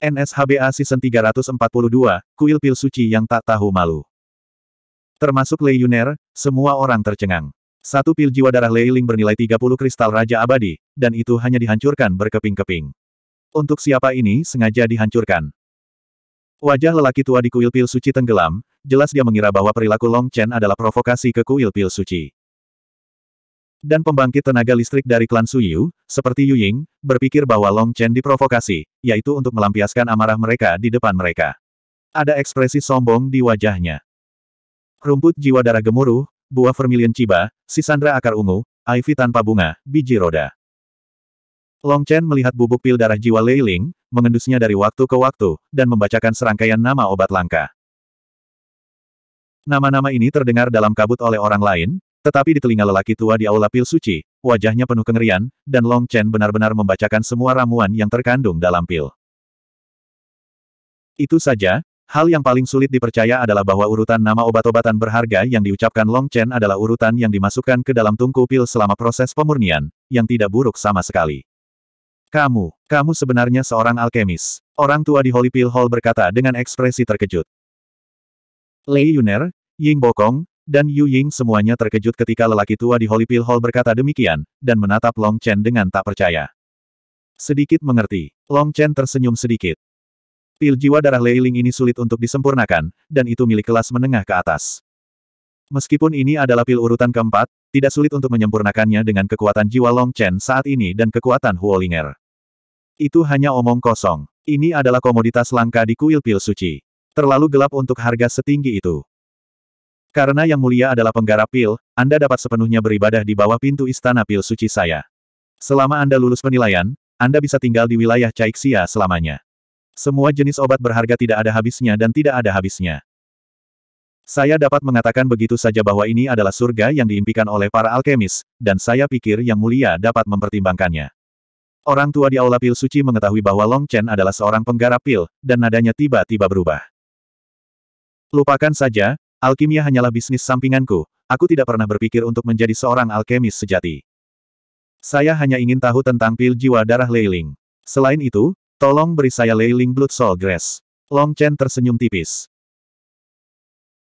NSHBA Season 342, Kuil Pil Suci yang tak tahu malu. Termasuk Lei Yuner, semua orang tercengang. Satu pil jiwa darah Lei Ling bernilai 30 kristal Raja Abadi, dan itu hanya dihancurkan berkeping-keping. Untuk siapa ini sengaja dihancurkan? Wajah lelaki tua di kuil pil suci tenggelam, jelas dia mengira bahwa perilaku Long Chen adalah provokasi ke kuil pil suci dan pembangkit tenaga listrik dari klan Suyu, seperti Yu Ying, berpikir bahwa Long Chen diprovokasi, yaitu untuk melampiaskan amarah mereka di depan mereka. Ada ekspresi sombong di wajahnya. Rumput jiwa darah gemuruh, buah vermilion ciba, sisandra akar ungu, ivy tanpa bunga, biji roda. Long Chen melihat bubuk pil darah jiwa Ling, mengendusnya dari waktu ke waktu, dan membacakan serangkaian nama obat langka. Nama-nama ini terdengar dalam kabut oleh orang lain, tetapi di telinga lelaki tua di aula pil suci, wajahnya penuh kengerian, dan Long Chen benar-benar membacakan semua ramuan yang terkandung dalam pil. Itu saja, hal yang paling sulit dipercaya adalah bahwa urutan nama obat-obatan berharga yang diucapkan Long Chen adalah urutan yang dimasukkan ke dalam tungku pil selama proses pemurnian, yang tidak buruk sama sekali. Kamu, kamu sebenarnya seorang alkemis. Orang tua di Holy Pill Hall berkata dengan ekspresi terkejut. Lei Yuner, Ying Bokong, dan Yu Ying semuanya terkejut ketika lelaki tua di Holy Pill Hall berkata demikian, dan menatap Long Chen dengan tak percaya. Sedikit mengerti, Long Chen tersenyum sedikit. Pil jiwa darah Leiling ini sulit untuk disempurnakan, dan itu milik kelas menengah ke atas. Meskipun ini adalah pil urutan keempat, tidak sulit untuk menyempurnakannya dengan kekuatan jiwa Long Chen saat ini dan kekuatan Huolinger. Itu hanya omong kosong. Ini adalah komoditas langka di kuil pil suci. Terlalu gelap untuk harga setinggi itu. Karena Yang Mulia adalah penggarap pil, Anda dapat sepenuhnya beribadah di bawah pintu istana pil suci saya. Selama Anda lulus penilaian, Anda bisa tinggal di wilayah Caixia selamanya. Semua jenis obat berharga tidak ada habisnya dan tidak ada habisnya. Saya dapat mengatakan begitu saja bahwa ini adalah surga yang diimpikan oleh para alkemis, dan saya pikir Yang Mulia dapat mempertimbangkannya. Orang tua di aula pil suci mengetahui bahwa Long Chen adalah seorang penggarap pil, dan nadanya tiba-tiba berubah. Lupakan saja, Alkimia hanyalah bisnis sampinganku, aku tidak pernah berpikir untuk menjadi seorang alkemis sejati. Saya hanya ingin tahu tentang pil jiwa darah Leiling. Selain itu, tolong beri saya Leiling Blood Soul Grass. Long Chen tersenyum tipis.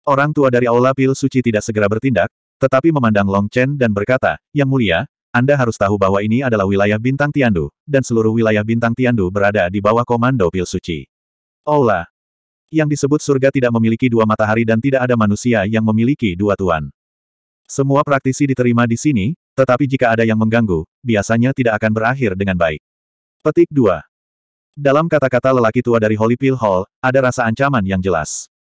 Orang tua dari Aula Pil Suci tidak segera bertindak, tetapi memandang Long Chen dan berkata, Yang mulia, Anda harus tahu bahwa ini adalah wilayah bintang Tiandu, dan seluruh wilayah bintang Tiandu berada di bawah komando Pil Suci. Aula, yang disebut surga tidak memiliki dua matahari dan tidak ada manusia yang memiliki dua tuan. Semua praktisi diterima di sini, tetapi jika ada yang mengganggu, biasanya tidak akan berakhir dengan baik. Petik 2. Dalam kata-kata lelaki tua dari Holy Pill Hall, ada rasa ancaman yang jelas.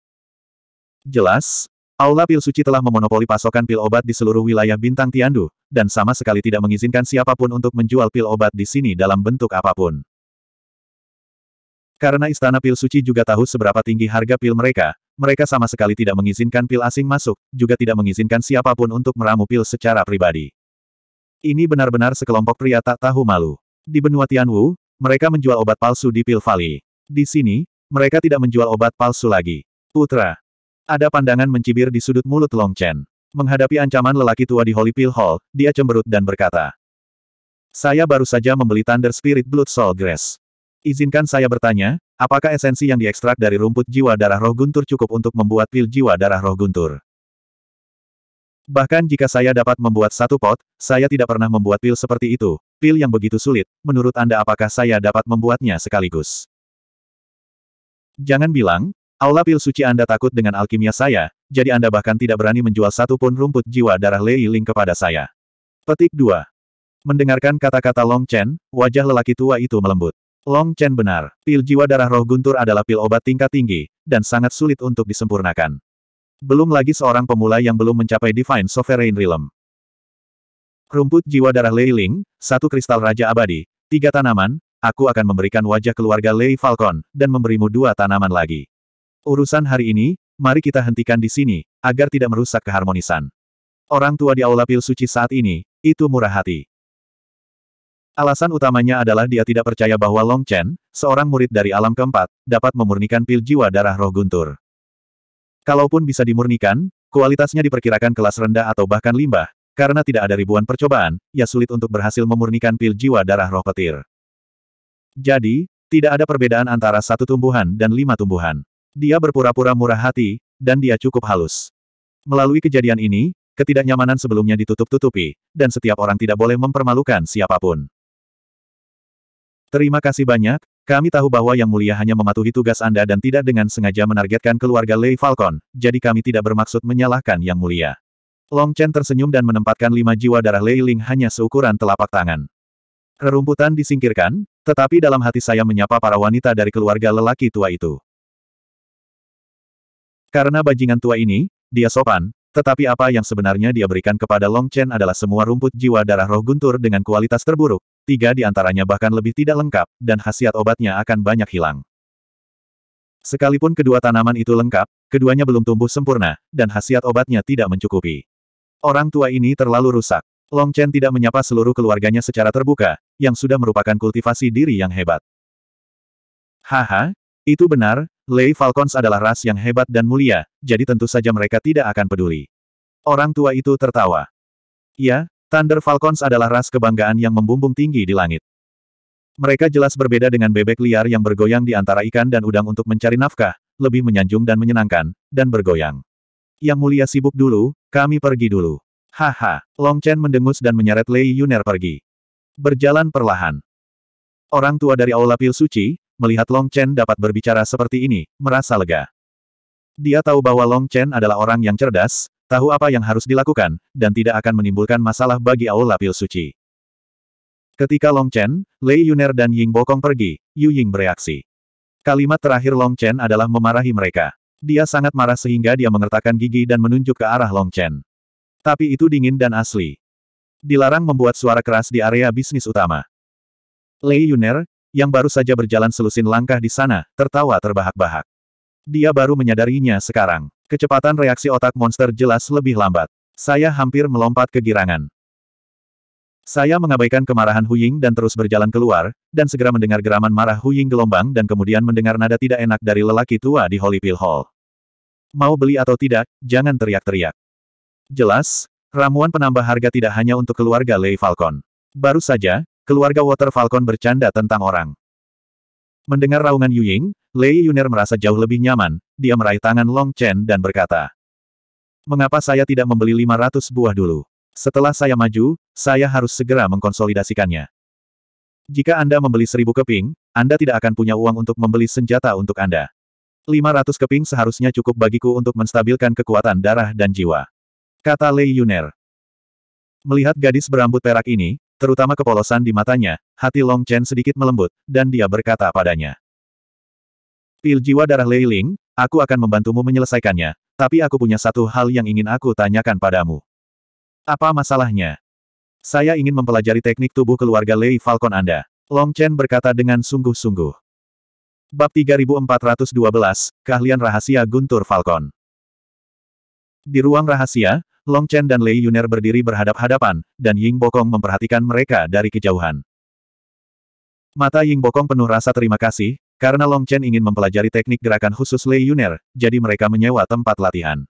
Jelas, Aula Pil Suci telah memonopoli pasokan pil obat di seluruh wilayah Bintang Tiandu, dan sama sekali tidak mengizinkan siapapun untuk menjual pil obat di sini dalam bentuk apapun. Karena istana pil suci juga tahu seberapa tinggi harga pil mereka, mereka sama sekali tidak mengizinkan pil asing masuk, juga tidak mengizinkan siapapun untuk meramu pil secara pribadi. Ini benar-benar sekelompok pria tak tahu malu. Di benua Tianwu, mereka menjual obat palsu di pil valley. Di sini, mereka tidak menjual obat palsu lagi. Putra. Ada pandangan mencibir di sudut mulut Long Chen. Menghadapi ancaman lelaki tua di Holy Pill Hall, dia cemberut dan berkata. Saya baru saja membeli Thunder Spirit Blood Soul Grass. Izinkan saya bertanya, apakah esensi yang diekstrak dari rumput jiwa darah roh guntur cukup untuk membuat pil jiwa darah roh guntur? Bahkan jika saya dapat membuat satu pot, saya tidak pernah membuat pil seperti itu. Pil yang begitu sulit, menurut Anda apakah saya dapat membuatnya sekaligus? Jangan bilang, aula pil suci Anda takut dengan alkimia saya, jadi Anda bahkan tidak berani menjual satu pun rumput jiwa darah Lei Ling kepada saya. Petik 2. Mendengarkan kata-kata Long Chen, wajah lelaki tua itu melembut. Long Chen benar, pil jiwa darah roh guntur adalah pil obat tingkat tinggi, dan sangat sulit untuk disempurnakan. Belum lagi seorang pemula yang belum mencapai Divine Sovereign Realm. Rumput jiwa darah Lei Ling, satu kristal Raja Abadi, tiga tanaman, aku akan memberikan wajah keluarga Lei Falcon, dan memberimu dua tanaman lagi. Urusan hari ini, mari kita hentikan di sini, agar tidak merusak keharmonisan. Orang tua di Aula Pil Suci saat ini, itu murah hati. Alasan utamanya adalah dia tidak percaya bahwa Long Chen, seorang murid dari alam keempat, dapat memurnikan pil jiwa darah roh guntur. Kalaupun bisa dimurnikan, kualitasnya diperkirakan kelas rendah atau bahkan limbah, karena tidak ada ribuan percobaan, ia sulit untuk berhasil memurnikan pil jiwa darah roh petir. Jadi, tidak ada perbedaan antara satu tumbuhan dan lima tumbuhan. Dia berpura-pura murah hati, dan dia cukup halus. Melalui kejadian ini, ketidaknyamanan sebelumnya ditutup-tutupi, dan setiap orang tidak boleh mempermalukan siapapun. Terima kasih banyak, kami tahu bahwa Yang Mulia hanya mematuhi tugas Anda dan tidak dengan sengaja menargetkan keluarga Lei Falcon, jadi kami tidak bermaksud menyalahkan Yang Mulia. Long Chen tersenyum dan menempatkan lima jiwa darah Lei Ling hanya seukuran telapak tangan. Rerumputan disingkirkan, tetapi dalam hati saya menyapa para wanita dari keluarga lelaki tua itu. Karena bajingan tua ini, dia sopan, tetapi apa yang sebenarnya dia berikan kepada Long Chen adalah semua rumput jiwa darah roh guntur dengan kualitas terburuk, tiga di antaranya bahkan lebih tidak lengkap, dan khasiat obatnya akan banyak hilang. Sekalipun kedua tanaman itu lengkap, keduanya belum tumbuh sempurna, dan khasiat obatnya tidak mencukupi. Orang tua ini terlalu rusak. Long Chen tidak menyapa seluruh keluarganya secara terbuka, yang sudah merupakan kultivasi diri yang hebat. Haha, itu benar, Lei Falcons adalah ras yang hebat dan mulia, jadi tentu saja mereka tidak akan peduli. Orang tua itu tertawa. Ya, Thunder Falcons adalah ras kebanggaan yang membumbung tinggi di langit. Mereka jelas berbeda dengan bebek liar yang bergoyang di antara ikan dan udang untuk mencari nafkah, lebih menyanjung dan menyenangkan, dan bergoyang. Yang mulia sibuk dulu, kami pergi dulu. Haha, Long Chen mendengus dan menyeret Lei Yuner pergi. Berjalan perlahan. Orang tua dari Aula Pil Suci, melihat Long Chen dapat berbicara seperti ini, merasa lega. Dia tahu bahwa Long Chen adalah orang yang cerdas, tahu apa yang harus dilakukan, dan tidak akan menimbulkan masalah bagi Aula Pil Suci. Ketika Long Chen, Lei Yuner dan Ying Bokong pergi, Yu Ying bereaksi. Kalimat terakhir Long Chen adalah memarahi mereka. Dia sangat marah sehingga dia mengertakkan gigi dan menunjuk ke arah Long Chen. Tapi itu dingin dan asli. Dilarang membuat suara keras di area bisnis utama. Lei Yuner, yang baru saja berjalan selusin langkah di sana, tertawa terbahak-bahak. Dia baru menyadarinya sekarang. Kecepatan reaksi otak monster jelas lebih lambat. Saya hampir melompat ke girangan. Saya mengabaikan kemarahan Huying dan terus berjalan keluar, dan segera mendengar geraman marah Huying gelombang dan kemudian mendengar nada tidak enak dari lelaki tua di Holy Pill Hall. Mau beli atau tidak, jangan teriak-teriak. Jelas, ramuan penambah harga tidak hanya untuk keluarga Lei Falcon. Baru saja, keluarga Water Falcon bercanda tentang orang. Mendengar raungan Yuying, Lei Yuner merasa jauh lebih nyaman, dia meraih tangan Long Chen dan berkata. Mengapa saya tidak membeli 500 buah dulu? Setelah saya maju, saya harus segera mengkonsolidasikannya. Jika Anda membeli seribu keping, Anda tidak akan punya uang untuk membeli senjata untuk Anda. 500 keping seharusnya cukup bagiku untuk menstabilkan kekuatan darah dan jiwa. Kata Lei Yuner. Melihat gadis berambut perak ini, terutama kepolosan di matanya, hati Long Chen sedikit melembut, dan dia berkata padanya. Pil jiwa darah Lei Ling, aku akan membantumu menyelesaikannya, tapi aku punya satu hal yang ingin aku tanyakan padamu. Apa masalahnya? Saya ingin mempelajari teknik tubuh keluarga Lei Falcon Anda. Long Chen berkata dengan sungguh-sungguh. Bab 3412, Keahlian Rahasia Guntur Falcon. Di ruang rahasia, Long Chen dan Lei Yuner berdiri berhadap-hadapan, dan Ying Bokong memperhatikan mereka dari kejauhan. Mata Ying Bokong penuh rasa terima kasih, karena Long Chen ingin mempelajari teknik gerakan khusus Lei Yuner, jadi mereka menyewa tempat latihan.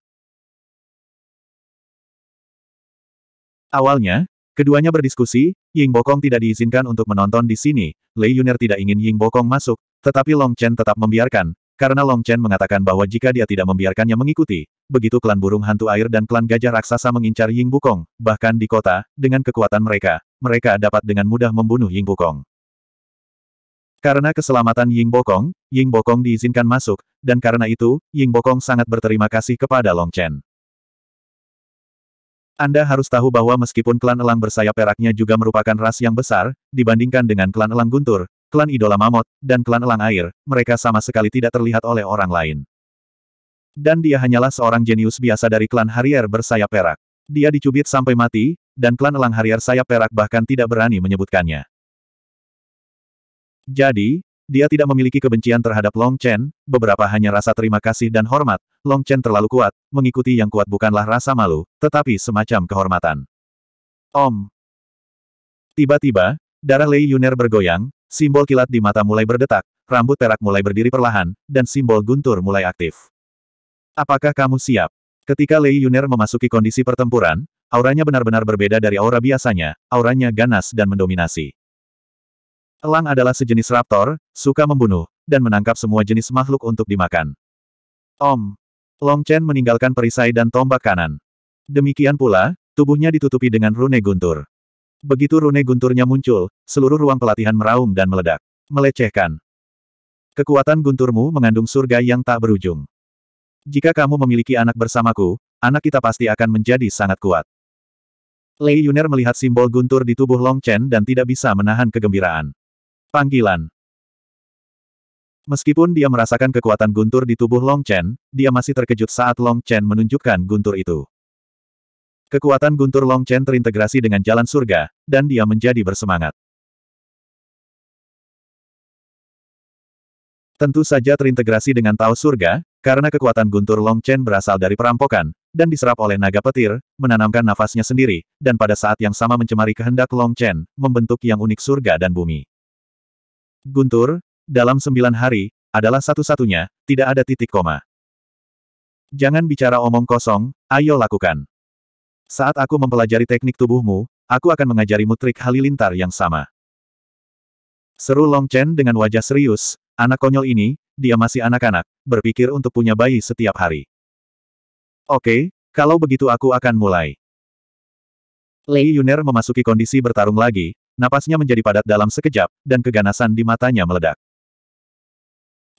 Awalnya, keduanya berdiskusi, Ying Bokong tidak diizinkan untuk menonton di sini, Lei Yuner tidak ingin Ying Bokong masuk, tetapi Long Chen tetap membiarkan, karena Long Chen mengatakan bahwa jika dia tidak membiarkannya mengikuti, begitu klan burung hantu air dan klan gajah raksasa mengincar Ying Bokong, bahkan di kota, dengan kekuatan mereka, mereka dapat dengan mudah membunuh Ying Bokong. Karena keselamatan Ying Bokong, Ying Bokong diizinkan masuk, dan karena itu, Ying Bokong sangat berterima kasih kepada Long Chen. Anda harus tahu bahwa meskipun klan elang bersayap peraknya juga merupakan ras yang besar, dibandingkan dengan klan elang guntur, klan idola mamot, dan klan elang air, mereka sama sekali tidak terlihat oleh orang lain. Dan dia hanyalah seorang jenius biasa dari klan Harrier bersayap perak. Dia dicubit sampai mati, dan klan elang Harrier sayap perak bahkan tidak berani menyebutkannya. Jadi, dia tidak memiliki kebencian terhadap Long Chen, beberapa hanya rasa terima kasih dan hormat. Long Chen terlalu kuat, mengikuti yang kuat bukanlah rasa malu, tetapi semacam kehormatan. Om. Tiba-tiba, darah Lei Yuner bergoyang, simbol kilat di mata mulai berdetak, rambut perak mulai berdiri perlahan, dan simbol guntur mulai aktif. Apakah kamu siap? Ketika Lei Yuner memasuki kondisi pertempuran, auranya benar-benar berbeda dari aura biasanya, auranya ganas dan mendominasi. Elang adalah sejenis raptor, suka membunuh, dan menangkap semua jenis makhluk untuk dimakan. Om. Long Chen meninggalkan perisai dan tombak kanan. Demikian pula, tubuhnya ditutupi dengan rune guntur. Begitu rune gunturnya muncul, seluruh ruang pelatihan meraung dan meledak. Melecehkan. Kekuatan gunturmu mengandung surga yang tak berujung. Jika kamu memiliki anak bersamaku, anak kita pasti akan menjadi sangat kuat. Lei Yuner melihat simbol guntur di tubuh Long Chen dan tidak bisa menahan kegembiraan. Panggilan Meskipun dia merasakan kekuatan guntur di tubuh Long Chen, dia masih terkejut saat Long Chen menunjukkan guntur itu. Kekuatan guntur Long Chen terintegrasi dengan jalan surga, dan dia menjadi bersemangat. Tentu saja terintegrasi dengan Tao Surga, karena kekuatan guntur Long Chen berasal dari perampokan, dan diserap oleh naga petir, menanamkan nafasnya sendiri, dan pada saat yang sama mencemari kehendak Long Chen, membentuk yang unik surga dan bumi. Guntur, dalam sembilan hari, adalah satu-satunya, tidak ada titik koma. Jangan bicara omong kosong, ayo lakukan. Saat aku mempelajari teknik tubuhmu, aku akan mengajarimu trik halilintar yang sama. Seru Long Chen dengan wajah serius, anak konyol ini, dia masih anak-anak, berpikir untuk punya bayi setiap hari. Oke, kalau begitu aku akan mulai. Lei Yuner memasuki kondisi bertarung lagi, Napasnya menjadi padat dalam sekejap, dan keganasan di matanya meledak.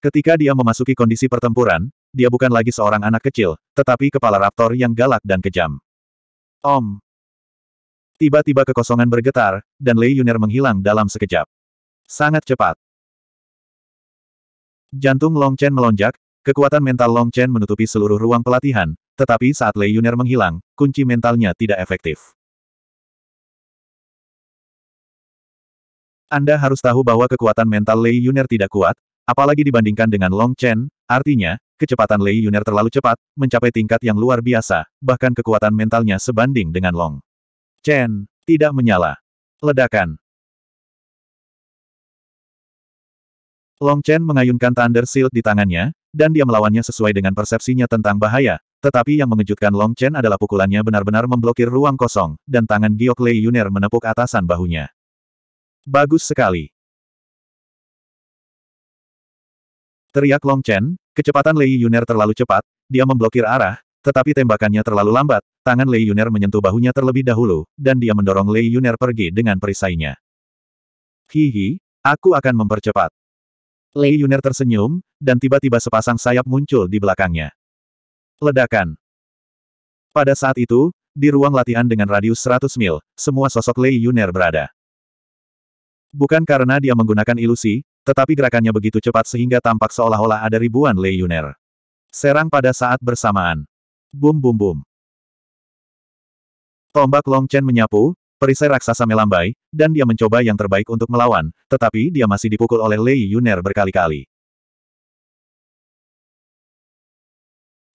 Ketika dia memasuki kondisi pertempuran, dia bukan lagi seorang anak kecil, tetapi kepala raptor yang galak dan kejam. Om! Tiba-tiba kekosongan bergetar, dan Lei Yuner menghilang dalam sekejap. Sangat cepat. Jantung Long Chen melonjak, kekuatan mental Long Chen menutupi seluruh ruang pelatihan, tetapi saat Lei Yuner menghilang, kunci mentalnya tidak efektif. Anda harus tahu bahwa kekuatan mental Lei Yuner tidak kuat, apalagi dibandingkan dengan Long Chen, artinya, kecepatan Lei Yuner terlalu cepat, mencapai tingkat yang luar biasa, bahkan kekuatan mentalnya sebanding dengan Long Chen, tidak menyala. Ledakan. Long Chen mengayunkan Thunder Shield di tangannya, dan dia melawannya sesuai dengan persepsinya tentang bahaya, tetapi yang mengejutkan Long Chen adalah pukulannya benar-benar memblokir ruang kosong, dan tangan Giok Lei Yuner menepuk atasan bahunya. Bagus sekali. Teriak Long Chen, kecepatan Lei Yuner terlalu cepat, dia memblokir arah, tetapi tembakannya terlalu lambat, tangan Lei Yuner menyentuh bahunya terlebih dahulu, dan dia mendorong Lei Yuner pergi dengan perisainya. Hihi, aku akan mempercepat. Lei Yuner tersenyum, dan tiba-tiba sepasang sayap muncul di belakangnya. Ledakan. Pada saat itu, di ruang latihan dengan radius 100 mil, semua sosok Lei Yuner berada. Bukan karena dia menggunakan ilusi, tetapi gerakannya begitu cepat sehingga tampak seolah-olah ada ribuan Yuner Serang pada saat bersamaan. Bum bum bum. Tombak Long Chen menyapu, perisai raksasa melambai, dan dia mencoba yang terbaik untuk melawan, tetapi dia masih dipukul oleh Lei Yuner berkali-kali.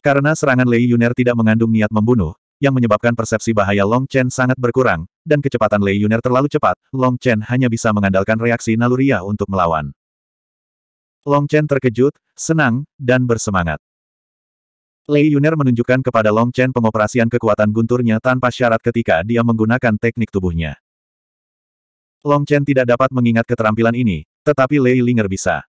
Karena serangan Lei Yuner tidak mengandung niat membunuh, yang menyebabkan persepsi bahaya Long Chen sangat berkurang, dan kecepatan Lei Yuner terlalu cepat, Long Chen hanya bisa mengandalkan reaksi naluria untuk melawan. Long Chen terkejut, senang, dan bersemangat. Lei Yuner menunjukkan kepada Long Chen pengoperasian kekuatan gunturnya tanpa syarat ketika dia menggunakan teknik tubuhnya. Long Chen tidak dapat mengingat keterampilan ini, tetapi Lei Linger bisa.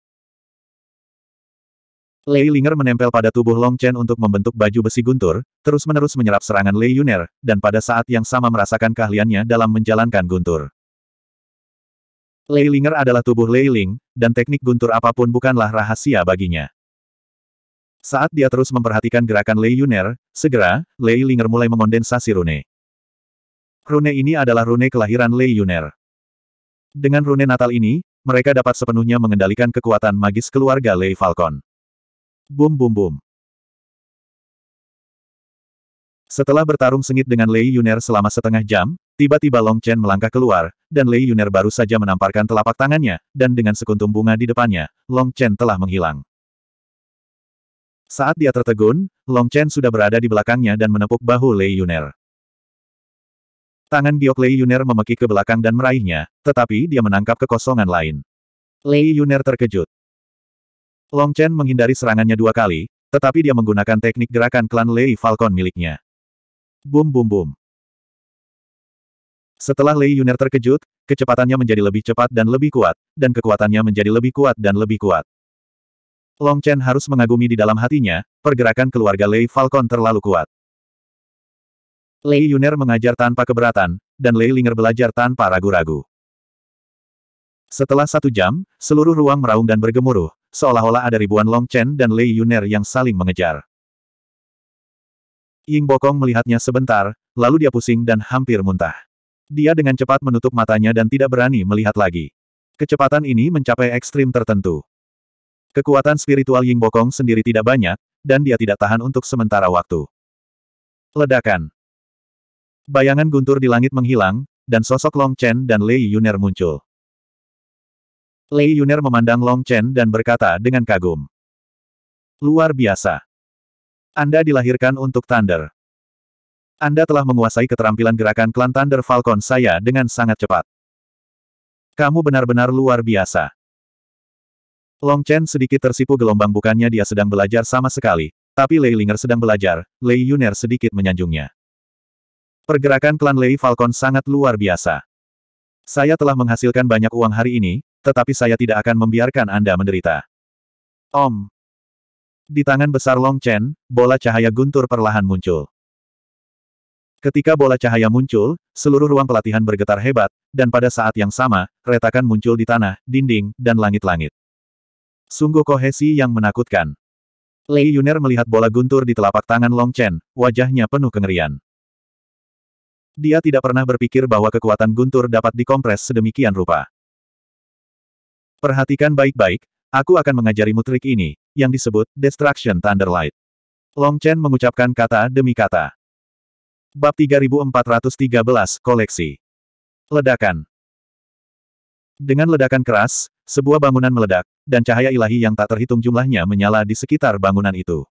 Lei Linger menempel pada tubuh Long Chen untuk membentuk baju besi guntur, terus-menerus menyerap serangan Lei Yuner, dan pada saat yang sama merasakan keahliannya dalam menjalankan guntur. Lei Linger adalah tubuh Lei Ling, dan teknik guntur apapun bukanlah rahasia baginya. Saat dia terus memperhatikan gerakan Lei Yuner, segera, Lei Linger mulai mengondensasi rune. Rune ini adalah rune kelahiran Lei Yuner. Dengan rune natal ini, mereka dapat sepenuhnya mengendalikan kekuatan magis keluarga Lei Falcon. Bum bum bum. Setelah bertarung sengit dengan Lei Yuner selama setengah jam, tiba-tiba Long Chen melangkah keluar, dan Lei Yuner baru saja menamparkan telapak tangannya, dan dengan sekuntum bunga di depannya, Long Chen telah menghilang. Saat dia tertegun, Long Chen sudah berada di belakangnya dan menepuk bahu Lei Yuner. Tangan giok Lei Yuner memekik ke belakang dan meraihnya, tetapi dia menangkap kekosongan lain. Lei Yuner terkejut. Long Chen menghindari serangannya dua kali, tetapi dia menggunakan teknik gerakan klan Lei Falcon miliknya. Bum bum bum. Setelah Lei Yuner terkejut, kecepatannya menjadi lebih cepat dan lebih kuat, dan kekuatannya menjadi lebih kuat dan lebih kuat. Long Chen harus mengagumi di dalam hatinya, pergerakan keluarga Lei Falcon terlalu kuat. Lei Yuner mengajar tanpa keberatan, dan Lei Linger belajar tanpa ragu-ragu. Setelah satu jam, seluruh ruang meraung dan bergemuruh, seolah-olah ada ribuan Long Chen dan Lei Yuner yang saling mengejar. Ying Bokong melihatnya sebentar, lalu dia pusing dan hampir muntah. Dia dengan cepat menutup matanya dan tidak berani melihat lagi. Kecepatan ini mencapai ekstrim tertentu. Kekuatan spiritual Ying Bokong sendiri tidak banyak, dan dia tidak tahan untuk sementara waktu. Ledakan. Bayangan guntur di langit menghilang, dan sosok Long Chen dan Lei Yuner muncul. Lei Yuner memandang Long Chen dan berkata dengan kagum. Luar biasa. Anda dilahirkan untuk Thunder. Anda telah menguasai keterampilan gerakan klan Thunder Falcon saya dengan sangat cepat. Kamu benar-benar luar biasa. Long Chen sedikit tersipu gelombang bukannya dia sedang belajar sama sekali, tapi Lei Linger sedang belajar, Lei Yuner sedikit menyanjungnya. Pergerakan klan Lei Falcon sangat luar biasa. Saya telah menghasilkan banyak uang hari ini, tetapi saya tidak akan membiarkan Anda menderita. Om. Di tangan besar Long Chen, bola cahaya guntur perlahan muncul. Ketika bola cahaya muncul, seluruh ruang pelatihan bergetar hebat, dan pada saat yang sama, retakan muncul di tanah, dinding, dan langit-langit. Sungguh kohesi yang menakutkan. Lei Yuner melihat bola guntur di telapak tangan Long Chen, wajahnya penuh kengerian. Dia tidak pernah berpikir bahwa kekuatan guntur dapat dikompres sedemikian rupa. Perhatikan baik-baik, aku akan mengajarimu trik ini, yang disebut Destruction Thunderlight. Long Chen mengucapkan kata demi kata. Bab 3413 Koleksi Ledakan Dengan ledakan keras, sebuah bangunan meledak, dan cahaya ilahi yang tak terhitung jumlahnya menyala di sekitar bangunan itu.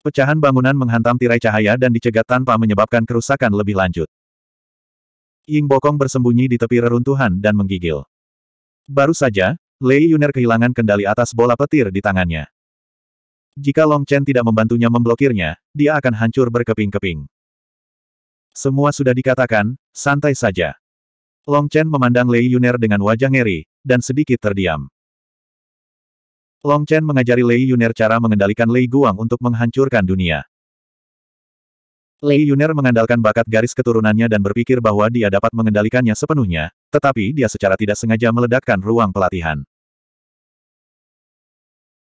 Pecahan bangunan menghantam tirai cahaya dan dicegat tanpa menyebabkan kerusakan lebih lanjut. Ying Bokong bersembunyi di tepi reruntuhan dan menggigil. Baru saja, Lei Yuner kehilangan kendali atas bola petir di tangannya. Jika Long Chen tidak membantunya memblokirnya, dia akan hancur berkeping-keping. Semua sudah dikatakan, santai saja. Long Chen memandang Lei Yuner dengan wajah ngeri, dan sedikit terdiam. Long Chen mengajari Lei Yuner cara mengendalikan Lei Guang untuk menghancurkan dunia. Lei Yuner mengandalkan bakat garis keturunannya dan berpikir bahwa dia dapat mengendalikannya sepenuhnya, tetapi dia secara tidak sengaja meledakkan ruang pelatihan.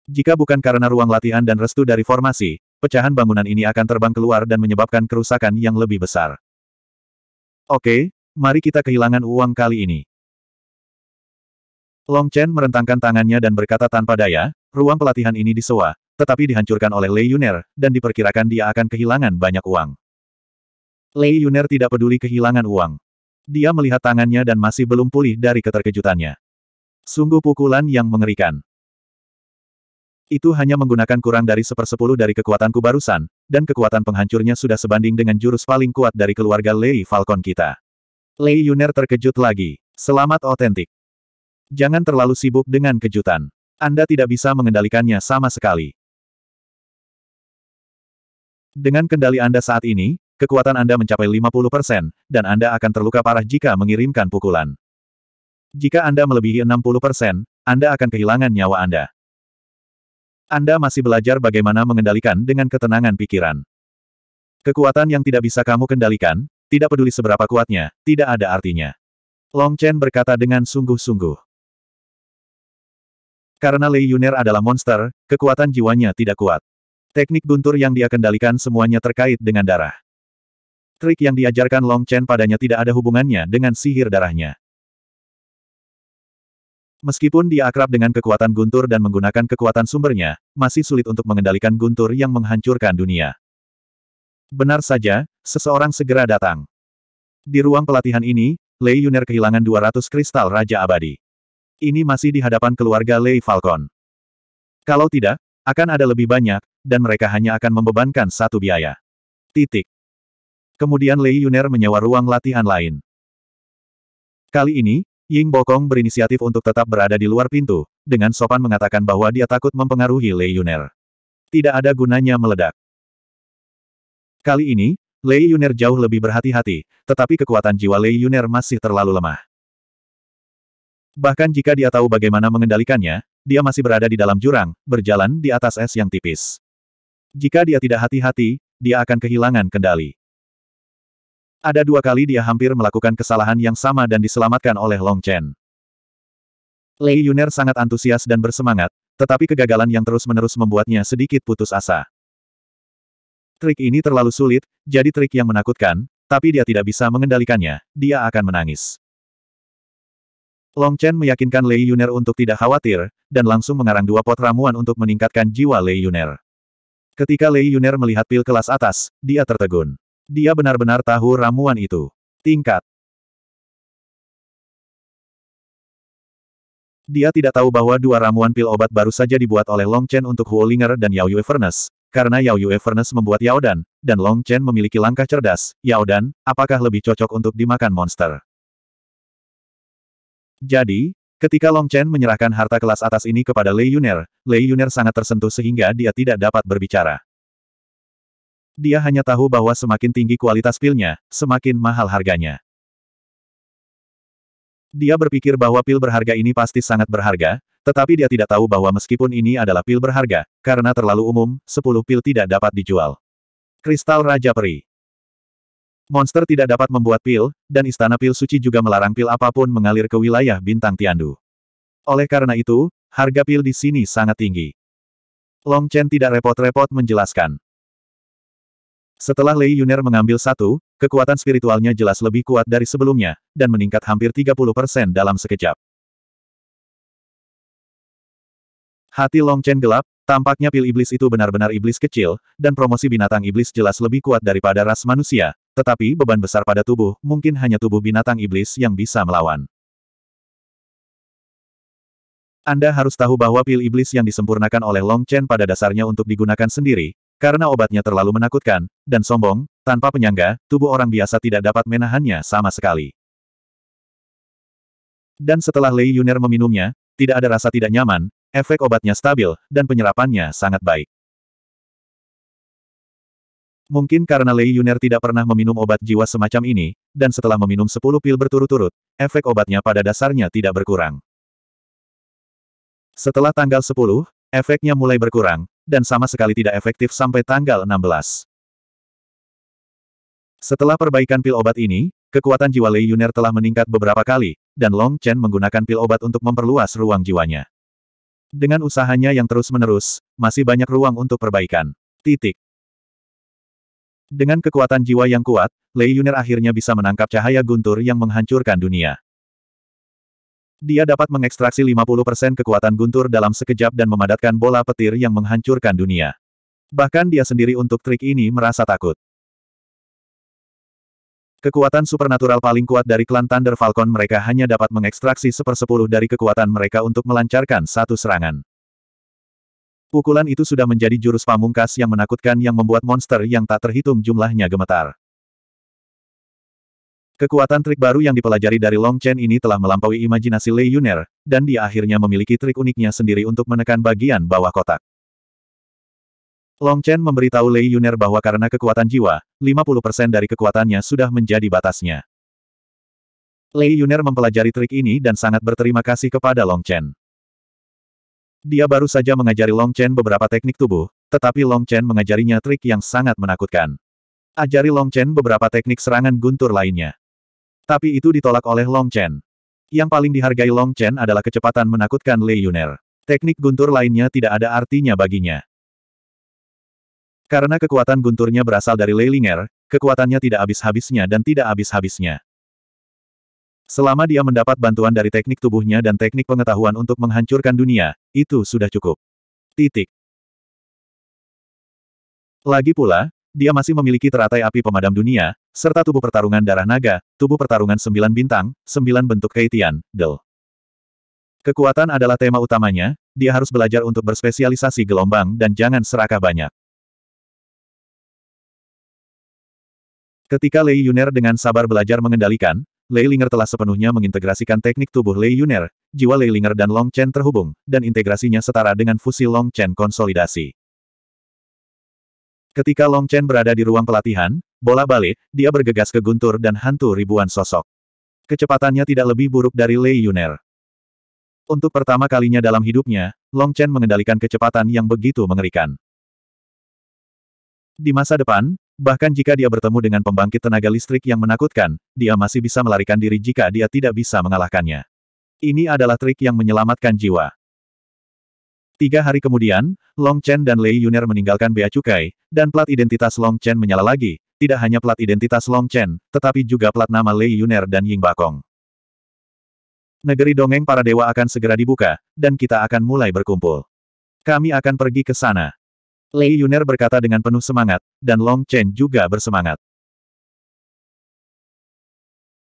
Jika bukan karena ruang latihan dan restu dari formasi, pecahan bangunan ini akan terbang keluar dan menyebabkan kerusakan yang lebih besar. Oke, mari kita kehilangan uang kali ini. Long Chen merentangkan tangannya dan berkata tanpa daya, ruang pelatihan ini disewa, tetapi dihancurkan oleh Lei Yuner, dan diperkirakan dia akan kehilangan banyak uang. Lei Yuner tidak peduli kehilangan uang. Dia melihat tangannya dan masih belum pulih dari keterkejutannya. Sungguh pukulan yang mengerikan. Itu hanya menggunakan kurang dari sepersepuluh dari kekuatanku barusan, dan kekuatan penghancurnya sudah sebanding dengan jurus paling kuat dari keluarga Lei Falcon kita. Lei Yuner terkejut lagi. Selamat otentik. Jangan terlalu sibuk dengan kejutan. Anda tidak bisa mengendalikannya sama sekali. Dengan kendali Anda saat ini, Kekuatan Anda mencapai 50%, dan Anda akan terluka parah jika mengirimkan pukulan. Jika Anda melebihi 60%, Anda akan kehilangan nyawa Anda. Anda masih belajar bagaimana mengendalikan dengan ketenangan pikiran. Kekuatan yang tidak bisa kamu kendalikan, tidak peduli seberapa kuatnya, tidak ada artinya. Long Chen berkata dengan sungguh-sungguh. Karena Lei Yuner adalah monster, kekuatan jiwanya tidak kuat. Teknik guntur yang dia kendalikan semuanya terkait dengan darah. Trik yang diajarkan Long Chen padanya tidak ada hubungannya dengan sihir darahnya. Meskipun dia akrab dengan kekuatan guntur dan menggunakan kekuatan sumbernya, masih sulit untuk mengendalikan guntur yang menghancurkan dunia. Benar saja, seseorang segera datang. Di ruang pelatihan ini, Lei Yuner kehilangan 200 kristal Raja Abadi. Ini masih di hadapan keluarga Lei Falcon. Kalau tidak, akan ada lebih banyak, dan mereka hanya akan membebankan satu biaya. Titik. Kemudian Lei Yuner menyewa ruang latihan lain. Kali ini, Ying Bokong berinisiatif untuk tetap berada di luar pintu, dengan sopan mengatakan bahwa dia takut mempengaruhi Lei Yuner. Tidak ada gunanya meledak. Kali ini, Lei Yuner jauh lebih berhati-hati, tetapi kekuatan jiwa Lei Yuner masih terlalu lemah. Bahkan jika dia tahu bagaimana mengendalikannya, dia masih berada di dalam jurang, berjalan di atas es yang tipis. Jika dia tidak hati-hati, dia akan kehilangan kendali. Ada dua kali dia hampir melakukan kesalahan yang sama dan diselamatkan oleh Long Chen. Lei Yuner sangat antusias dan bersemangat, tetapi kegagalan yang terus-menerus membuatnya sedikit putus asa. Trik ini terlalu sulit, jadi trik yang menakutkan, tapi dia tidak bisa mengendalikannya, dia akan menangis. Long Chen meyakinkan Lei Yuner untuk tidak khawatir, dan langsung mengarang dua pot ramuan untuk meningkatkan jiwa Lei Yuner. Ketika Lei Yuner melihat pil kelas atas, dia tertegun. Dia benar-benar tahu ramuan itu. Tingkat. Dia tidak tahu bahwa dua ramuan pil obat baru saja dibuat oleh Long Chen untuk Huolinger dan Yao Yue Furnace, karena Yao Yue Furnace membuat Yao Dan, dan Long Chen memiliki langkah cerdas, Yao Dan, apakah lebih cocok untuk dimakan monster? Jadi, ketika Long Chen menyerahkan harta kelas atas ini kepada Lei Yuner, Lei Yuner sangat tersentuh sehingga dia tidak dapat berbicara. Dia hanya tahu bahwa semakin tinggi kualitas pilnya, semakin mahal harganya. Dia berpikir bahwa pil berharga ini pasti sangat berharga, tetapi dia tidak tahu bahwa meskipun ini adalah pil berharga, karena terlalu umum, 10 pil tidak dapat dijual. Kristal Raja Peri Monster tidak dapat membuat pil, dan Istana Pil Suci juga melarang pil apapun mengalir ke wilayah bintang Tiandu. Oleh karena itu, harga pil di sini sangat tinggi. Long Chen tidak repot-repot menjelaskan. Setelah Lei Yuner mengambil satu, kekuatan spiritualnya jelas lebih kuat dari sebelumnya, dan meningkat hampir 30% dalam sekejap. Hati Long Chen gelap, tampaknya pil iblis itu benar-benar iblis kecil, dan promosi binatang iblis jelas lebih kuat daripada ras manusia, tetapi beban besar pada tubuh mungkin hanya tubuh binatang iblis yang bisa melawan. Anda harus tahu bahwa pil iblis yang disempurnakan oleh Long Chen pada dasarnya untuk digunakan sendiri, karena obatnya terlalu menakutkan, dan sombong, tanpa penyangga, tubuh orang biasa tidak dapat menahannya sama sekali. Dan setelah Lei Yuner meminumnya, tidak ada rasa tidak nyaman, efek obatnya stabil, dan penyerapannya sangat baik. Mungkin karena Lei Yuner tidak pernah meminum obat jiwa semacam ini, dan setelah meminum 10 pil berturut-turut, efek obatnya pada dasarnya tidak berkurang. Setelah tanggal 10, efeknya mulai berkurang, dan sama sekali tidak efektif sampai tanggal 16. Setelah perbaikan pil obat ini, kekuatan jiwa Lei Yuner telah meningkat beberapa kali, dan Long Chen menggunakan pil obat untuk memperluas ruang jiwanya. Dengan usahanya yang terus-menerus, masih banyak ruang untuk perbaikan. Titik. Dengan kekuatan jiwa yang kuat, Lei Yuner akhirnya bisa menangkap cahaya guntur yang menghancurkan dunia. Dia dapat mengekstraksi 50% kekuatan guntur dalam sekejap dan memadatkan bola petir yang menghancurkan dunia. Bahkan dia sendiri untuk trik ini merasa takut. Kekuatan supernatural paling kuat dari klan Thunder Falcon mereka hanya dapat mengekstraksi sepersepuluh dari kekuatan mereka untuk melancarkan satu serangan. Pukulan itu sudah menjadi jurus pamungkas yang menakutkan yang membuat monster yang tak terhitung jumlahnya gemetar. Kekuatan trik baru yang dipelajari dari Long Chen ini telah melampaui imajinasi Lei Yuner, dan dia akhirnya memiliki trik uniknya sendiri untuk menekan bagian bawah kotak. Long Chen memberitahu Lei Yuner bahwa karena kekuatan jiwa, 50% dari kekuatannya sudah menjadi batasnya. Lei Yuner mempelajari trik ini dan sangat berterima kasih kepada Long Chen. Dia baru saja mengajari Long Chen beberapa teknik tubuh, tetapi Long Chen mengajarinya trik yang sangat menakutkan. Ajari Long Chen beberapa teknik serangan guntur lainnya. Tapi itu ditolak oleh Long Chen. Yang paling dihargai Long Chen adalah kecepatan menakutkan Lei Yuner. Teknik guntur lainnya tidak ada artinya baginya. Karena kekuatan gunturnya berasal dari Lei Linger, kekuatannya tidak habis-habisnya dan tidak habis-habisnya. Selama dia mendapat bantuan dari teknik tubuhnya dan teknik pengetahuan untuk menghancurkan dunia, itu sudah cukup. Titik. Lagi pula, dia masih memiliki teratai api pemadam dunia, serta tubuh pertarungan darah naga, tubuh pertarungan sembilan bintang, sembilan bentuk keitian, del. Kekuatan adalah tema utamanya, dia harus belajar untuk berspesialisasi gelombang dan jangan serakah banyak. Ketika Lei Yuner dengan sabar belajar mengendalikan, Lei Linger telah sepenuhnya mengintegrasikan teknik tubuh Lei Yuner, jiwa Lei Linger dan Long Chen terhubung, dan integrasinya setara dengan fusi Long Chen konsolidasi. Ketika Long Chen berada di ruang pelatihan, bola balik, dia bergegas ke guntur dan hantu ribuan sosok. Kecepatannya tidak lebih buruk dari Lei Yuner. Untuk pertama kalinya dalam hidupnya, Long Chen mengendalikan kecepatan yang begitu mengerikan. Di masa depan, bahkan jika dia bertemu dengan pembangkit tenaga listrik yang menakutkan, dia masih bisa melarikan diri jika dia tidak bisa mengalahkannya. Ini adalah trik yang menyelamatkan jiwa. Tiga hari kemudian, Long Chen dan Lei Yuner meninggalkan Bea Cukai, dan plat identitas Long Chen menyala lagi, tidak hanya plat identitas Long Chen, tetapi juga plat nama Lei Yuner dan Ying Bakong. Negeri dongeng para dewa akan segera dibuka, dan kita akan mulai berkumpul. Kami akan pergi ke sana. Lei Yuner berkata dengan penuh semangat, dan Long Chen juga bersemangat.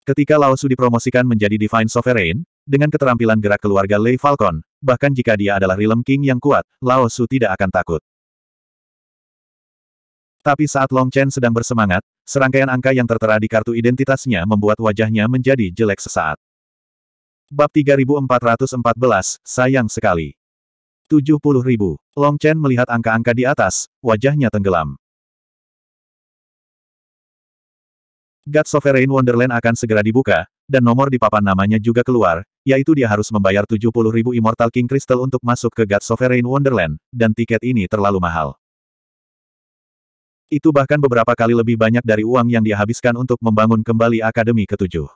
Ketika Lao Su dipromosikan menjadi Divine Sovereign, dengan keterampilan gerak keluarga Lei Falcon, bahkan jika dia adalah Realm King yang kuat, Lao Su tidak akan takut. Tapi saat Long Chen sedang bersemangat, serangkaian angka yang tertera di kartu identitasnya membuat wajahnya menjadi jelek sesaat. Bab 3414, sayang sekali. 70 ribu. Long Chen melihat angka-angka di atas, wajahnya tenggelam. God Sovereign Wonderland akan segera dibuka, dan nomor di papan namanya juga keluar, yaitu dia harus membayar 70 ribu Immortal King Crystal untuk masuk ke God Sovereign Wonderland, dan tiket ini terlalu mahal. Itu bahkan beberapa kali lebih banyak dari uang yang dia habiskan untuk membangun kembali Akademi ketujuh.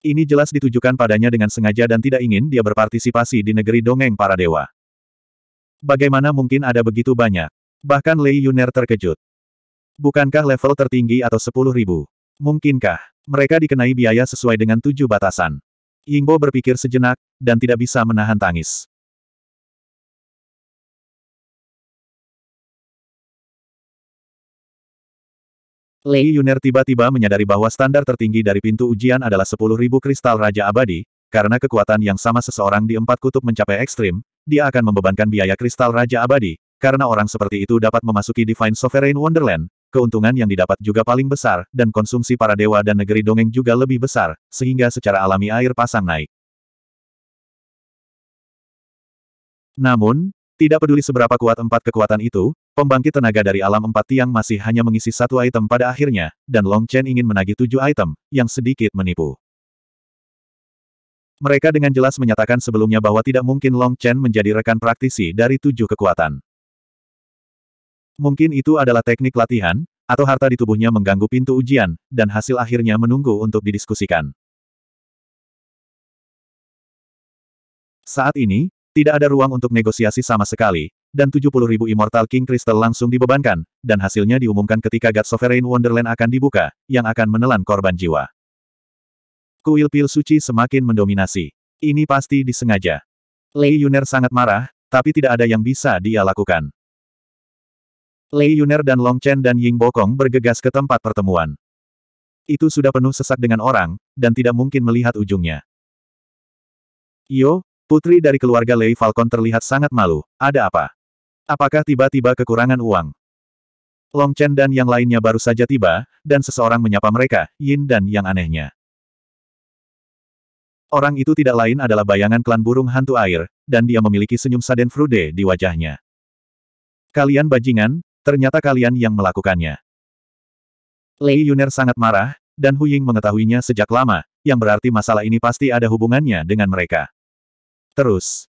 Ini jelas ditujukan padanya dengan sengaja dan tidak ingin dia berpartisipasi di negeri dongeng para dewa. Bagaimana mungkin ada begitu banyak? Bahkan Lei Yuner terkejut. Bukankah level tertinggi atau sepuluh ribu? Mungkinkah? Mereka dikenai biaya sesuai dengan tujuh batasan. Yingbo berpikir sejenak, dan tidak bisa menahan tangis. Lei Yuner tiba-tiba menyadari bahwa standar tertinggi dari pintu ujian adalah 10.000 kristal Raja Abadi, karena kekuatan yang sama seseorang di empat kutub mencapai ekstrim, dia akan membebankan biaya kristal Raja Abadi, karena orang seperti itu dapat memasuki Divine Sovereign Wonderland, keuntungan yang didapat juga paling besar, dan konsumsi para dewa dan negeri dongeng juga lebih besar, sehingga secara alami air pasang naik. Namun, tidak peduli seberapa kuat empat kekuatan itu, pembangkit tenaga dari alam empat tiang masih hanya mengisi satu item pada akhirnya, dan Long Chen ingin menagih tujuh item, yang sedikit menipu. Mereka dengan jelas menyatakan sebelumnya bahwa tidak mungkin Long Chen menjadi rekan praktisi dari tujuh kekuatan. Mungkin itu adalah teknik latihan, atau harta di tubuhnya mengganggu pintu ujian, dan hasil akhirnya menunggu untuk didiskusikan. Saat ini, tidak ada ruang untuk negosiasi sama sekali, dan 70.000 Immortal King Crystal langsung dibebankan, dan hasilnya diumumkan ketika God Sovereign Wonderland akan dibuka, yang akan menelan korban jiwa. Kuil pil suci semakin mendominasi. Ini pasti disengaja. Lei Yuner sangat marah, tapi tidak ada yang bisa dia lakukan. Lei Yuner dan Long Chen dan Ying Bokong bergegas ke tempat pertemuan. Itu sudah penuh sesak dengan orang, dan tidak mungkin melihat ujungnya. Yo, putri dari keluarga Lei Falcon terlihat sangat malu, ada apa? Apakah tiba-tiba kekurangan uang? Long Chen dan yang lainnya baru saja tiba, dan seseorang menyapa mereka, Yin dan yang anehnya. Orang itu tidak lain adalah bayangan klan burung hantu air, dan dia memiliki senyum saden frude di wajahnya. Kalian bajingan, Ternyata kalian yang melakukannya. Lei Yuner sangat marah, dan Hu Ying mengetahuinya sejak lama, yang berarti masalah ini pasti ada hubungannya dengan mereka. Terus.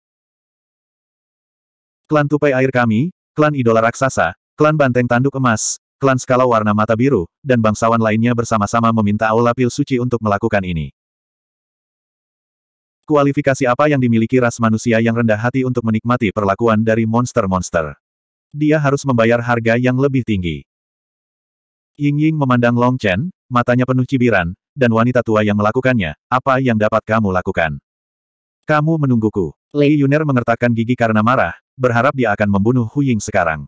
Klan Tupai Air Kami, Klan Idola Raksasa, Klan Banteng Tanduk Emas, Klan Skala Warna Mata Biru, dan bangsawan lainnya bersama-sama meminta Aula Pil Suci untuk melakukan ini. Kualifikasi apa yang dimiliki ras manusia yang rendah hati untuk menikmati perlakuan dari monster-monster? dia harus membayar harga yang lebih tinggi. Ying Ying memandang Long Chen, matanya penuh cibiran, dan wanita tua yang melakukannya, apa yang dapat kamu lakukan? Kamu menungguku. Lei Yuner mengertakkan gigi karena marah, berharap dia akan membunuh Hu Ying sekarang.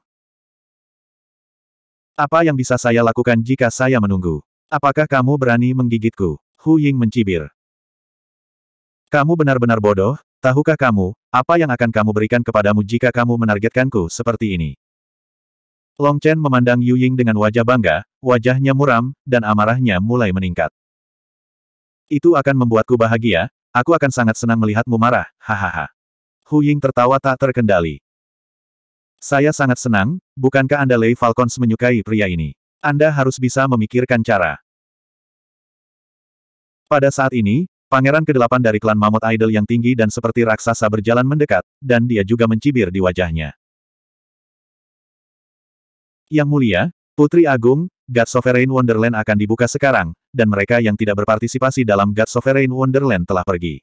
Apa yang bisa saya lakukan jika saya menunggu? Apakah kamu berani menggigitku? Hu Ying mencibir. Kamu benar-benar bodoh, Tahukah kamu, apa yang akan kamu berikan kepadamu jika kamu menargetkanku seperti ini? Long Chen memandang Yu Ying dengan wajah bangga, wajahnya muram, dan amarahnya mulai meningkat. Itu akan membuatku bahagia, aku akan sangat senang melihatmu marah, hahaha. Hu Ying tertawa tak terkendali. Saya sangat senang, bukankah Anda Lei Falcons menyukai pria ini? Anda harus bisa memikirkan cara. Pada saat ini, Pangeran Kedelapan dari klan Mamut Idol yang tinggi dan seperti raksasa berjalan mendekat, dan dia juga mencibir di wajahnya. Yang mulia, Putri Agung, God Sovereign Wonderland akan dibuka sekarang, dan mereka yang tidak berpartisipasi dalam God Sovereign Wonderland telah pergi.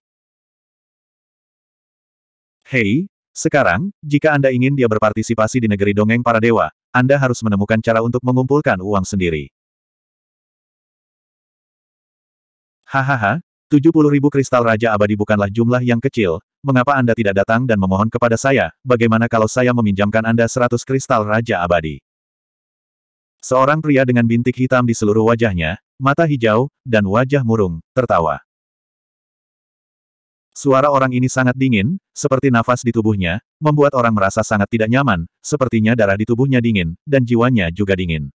Hei, sekarang, jika Anda ingin dia berpartisipasi di negeri dongeng para dewa, Anda harus menemukan cara untuk mengumpulkan uang sendiri. Hahaha, ribu kristal Raja Abadi bukanlah jumlah yang kecil, mengapa Anda tidak datang dan memohon kepada saya, bagaimana kalau saya meminjamkan Anda seratus kristal Raja Abadi? Seorang pria dengan bintik hitam di seluruh wajahnya, mata hijau, dan wajah murung, tertawa. Suara orang ini sangat dingin, seperti nafas di tubuhnya, membuat orang merasa sangat tidak nyaman, sepertinya darah di tubuhnya dingin, dan jiwanya juga dingin.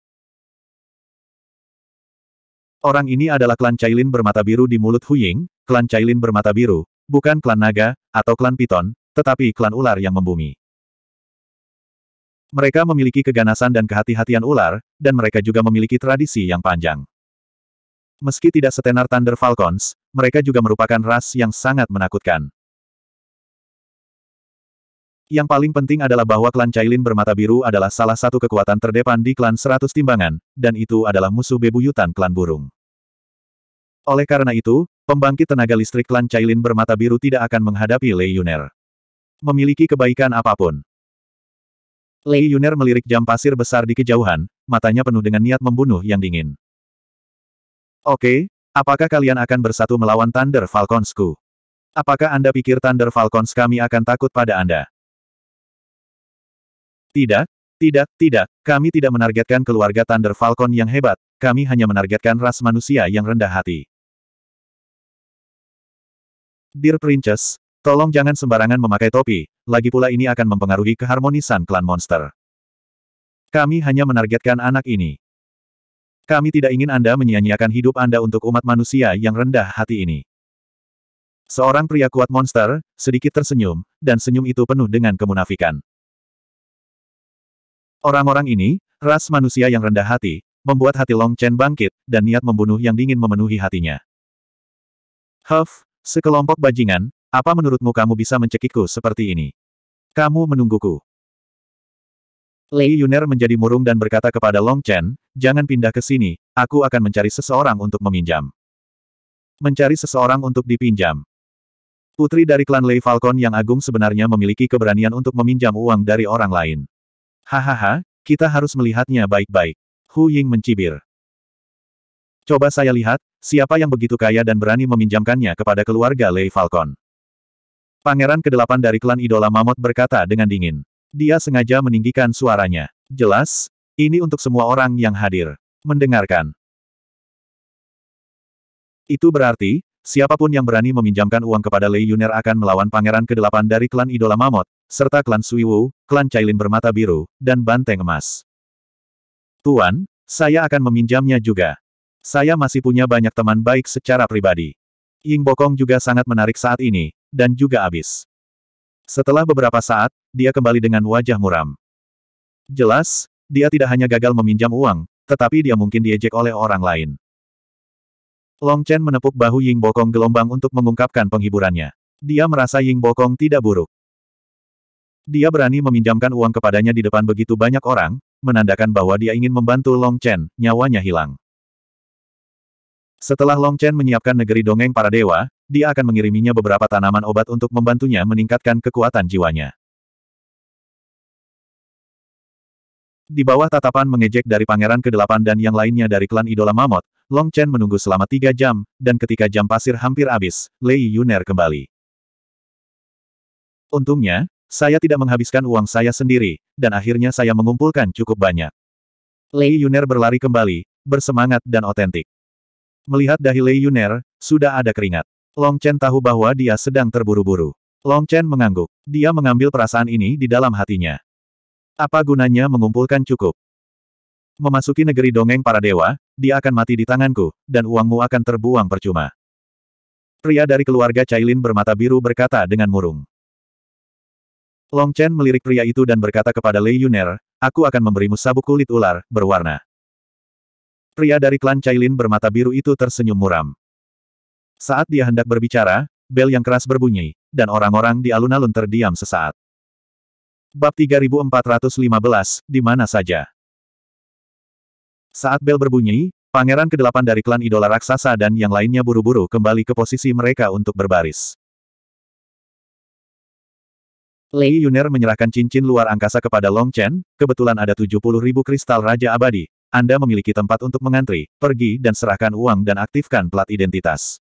Orang ini adalah klan Cailin bermata biru di mulut Huying, klan Cailin bermata biru, bukan klan naga, atau klan piton, tetapi klan ular yang membumi. Mereka memiliki keganasan dan kehati-hatian ular, dan mereka juga memiliki tradisi yang panjang. Meski tidak setenar Thunder Falcons, mereka juga merupakan ras yang sangat menakutkan. Yang paling penting adalah bahwa klan Cailin bermata biru adalah salah satu kekuatan terdepan di klan 100 timbangan, dan itu adalah musuh bebuyutan klan burung. Oleh karena itu, pembangkit tenaga listrik klan Cailin bermata biru tidak akan menghadapi Lei Yuner. Memiliki kebaikan apapun. Lei Yuner melirik jam pasir besar di kejauhan, matanya penuh dengan niat membunuh yang dingin. Oke, apakah kalian akan bersatu melawan Thunder Falconsku? Apakah Anda pikir Thunder Falcons kami akan takut pada Anda? Tidak, tidak, tidak, kami tidak menargetkan keluarga Thunder Falcon yang hebat, kami hanya menargetkan ras manusia yang rendah hati. Dear Princess, tolong jangan sembarangan memakai topi, lagi pula ini akan mempengaruhi keharmonisan klan monster. Kami hanya menargetkan anak ini. Kami tidak ingin Anda menyia-nyiakan hidup Anda untuk umat manusia yang rendah hati ini. Seorang pria kuat monster, sedikit tersenyum, dan senyum itu penuh dengan kemunafikan. Orang-orang ini, ras manusia yang rendah hati, membuat hati Long Chen bangkit, dan niat membunuh yang dingin memenuhi hatinya. Huff, Sekelompok bajingan, apa menurutmu kamu bisa mencekikku seperti ini? Kamu menungguku. Lei Yuner menjadi murung dan berkata kepada Long Chen, jangan pindah ke sini, aku akan mencari seseorang untuk meminjam. Mencari seseorang untuk dipinjam. Putri dari klan Lei Falcon yang agung sebenarnya memiliki keberanian untuk meminjam uang dari orang lain. Hahaha, kita harus melihatnya baik-baik. Hu Ying mencibir. Coba saya lihat, siapa yang begitu kaya dan berani meminjamkannya kepada keluarga Lei Falcon. Pangeran kedelapan dari klan idola Mamot berkata dengan dingin. Dia sengaja meninggikan suaranya. Jelas, ini untuk semua orang yang hadir. Mendengarkan. Itu berarti, siapapun yang berani meminjamkan uang kepada Lei Yuner akan melawan pangeran kedelapan dari klan idola Mamot, serta klan Suiwu, klan Cailin bermata biru, dan banteng emas. Tuan, saya akan meminjamnya juga. Saya masih punya banyak teman baik secara pribadi. Ying Bokong juga sangat menarik saat ini, dan juga abis. Setelah beberapa saat, dia kembali dengan wajah muram. Jelas, dia tidak hanya gagal meminjam uang, tetapi dia mungkin diejek oleh orang lain. Long Chen menepuk bahu Ying Bokong gelombang untuk mengungkapkan penghiburannya. Dia merasa Ying Bokong tidak buruk. Dia berani meminjamkan uang kepadanya di depan begitu banyak orang, menandakan bahwa dia ingin membantu Long Chen, nyawanya hilang. Setelah Long Chen menyiapkan negeri dongeng para dewa, dia akan mengiriminya beberapa tanaman obat untuk membantunya meningkatkan kekuatan jiwanya. Di bawah tatapan mengejek dari pangeran ke-8 dan yang lainnya dari klan idola Mamot, Long Chen menunggu selama tiga jam, dan ketika jam pasir hampir habis, Lei Yuner kembali. Untungnya, saya tidak menghabiskan uang saya sendiri, dan akhirnya saya mengumpulkan cukup banyak. Lei Yuner berlari kembali, bersemangat dan otentik. Melihat dahi Lei Yuner, sudah ada keringat. Long Chen tahu bahwa dia sedang terburu-buru. Long Chen mengangguk. Dia mengambil perasaan ini di dalam hatinya. Apa gunanya mengumpulkan cukup? Memasuki negeri dongeng para dewa, dia akan mati di tanganku, dan uangmu akan terbuang percuma. Pria dari keluarga Cailin bermata biru berkata dengan murung. Long Chen melirik pria itu dan berkata kepada Lei Yuner, aku akan memberimu sabuk kulit ular, berwarna. Pria dari klan Cailin bermata biru itu tersenyum muram. Saat dia hendak berbicara, bel yang keras berbunyi, dan orang-orang di alun-alun terdiam sesaat. Bab 3415, di mana saja. Saat bel berbunyi, pangeran kedelapan dari klan idola raksasa dan yang lainnya buru-buru kembali ke posisi mereka untuk berbaris. Lei Yuner menyerahkan cincin luar angkasa kepada Long Chen, kebetulan ada 70 ribu kristal Raja Abadi, anda memiliki tempat untuk mengantri, pergi dan serahkan uang dan aktifkan plat identitas.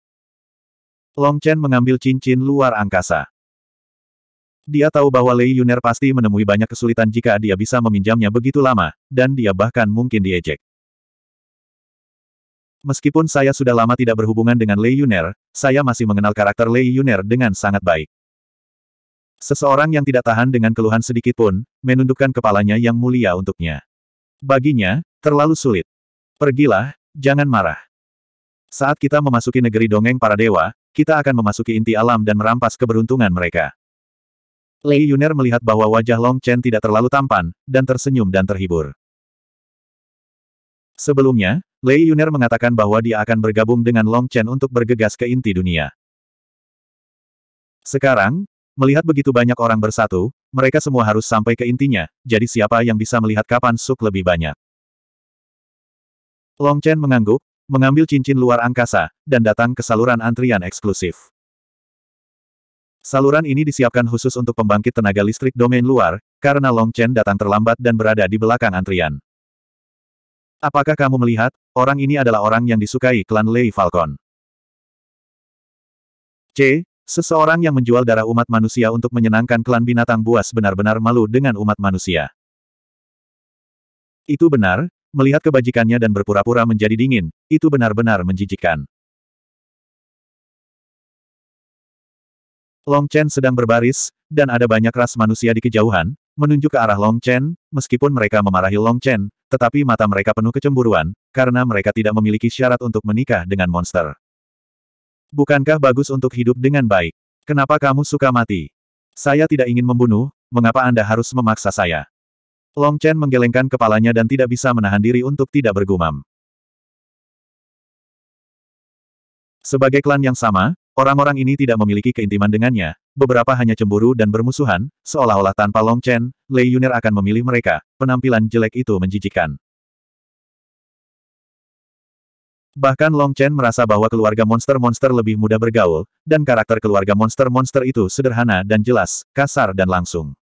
Long Chen mengambil cincin luar angkasa. Dia tahu bahwa Lei Yuner pasti menemui banyak kesulitan jika dia bisa meminjamnya begitu lama, dan dia bahkan mungkin diejek. Meskipun saya sudah lama tidak berhubungan dengan Lei Yuner, saya masih mengenal karakter Lei Yuner dengan sangat baik. Seseorang yang tidak tahan dengan keluhan sedikit pun, menundukkan kepalanya yang mulia untuknya. Baginya, Terlalu sulit. Pergilah, jangan marah. Saat kita memasuki negeri dongeng para dewa, kita akan memasuki inti alam dan merampas keberuntungan mereka. Lei Yuner melihat bahwa wajah Long Chen tidak terlalu tampan, dan tersenyum dan terhibur. Sebelumnya, Lei Yuner mengatakan bahwa dia akan bergabung dengan Long Chen untuk bergegas ke inti dunia. Sekarang, melihat begitu banyak orang bersatu, mereka semua harus sampai ke intinya, jadi siapa yang bisa melihat kapan Suk lebih banyak. Long Chen mengangguk, mengambil cincin luar angkasa, dan datang ke saluran antrian eksklusif. Saluran ini disiapkan khusus untuk pembangkit tenaga listrik domain luar, karena Long Chen datang terlambat dan berada di belakang antrian. Apakah kamu melihat, orang ini adalah orang yang disukai klan Lei Falcon? C. Seseorang yang menjual darah umat manusia untuk menyenangkan klan binatang buas benar-benar malu dengan umat manusia. Itu benar, Melihat kebajikannya dan berpura-pura menjadi dingin, itu benar-benar menjijikkan. Long Chen sedang berbaris, dan ada banyak ras manusia di kejauhan, menunjuk ke arah Long Chen, meskipun mereka memarahi Long Chen, tetapi mata mereka penuh kecemburuan, karena mereka tidak memiliki syarat untuk menikah dengan monster. Bukankah bagus untuk hidup dengan baik? Kenapa kamu suka mati? Saya tidak ingin membunuh, mengapa Anda harus memaksa saya? Long Chen menggelengkan kepalanya dan tidak bisa menahan diri untuk tidak bergumam. Sebagai klan yang sama, orang-orang ini tidak memiliki keintiman dengannya, beberapa hanya cemburu dan bermusuhan, seolah-olah tanpa Long Chen, Lei Yunir akan memilih mereka, penampilan jelek itu menjijikkan. Bahkan Long Chen merasa bahwa keluarga monster-monster lebih mudah bergaul, dan karakter keluarga monster-monster itu sederhana dan jelas, kasar dan langsung.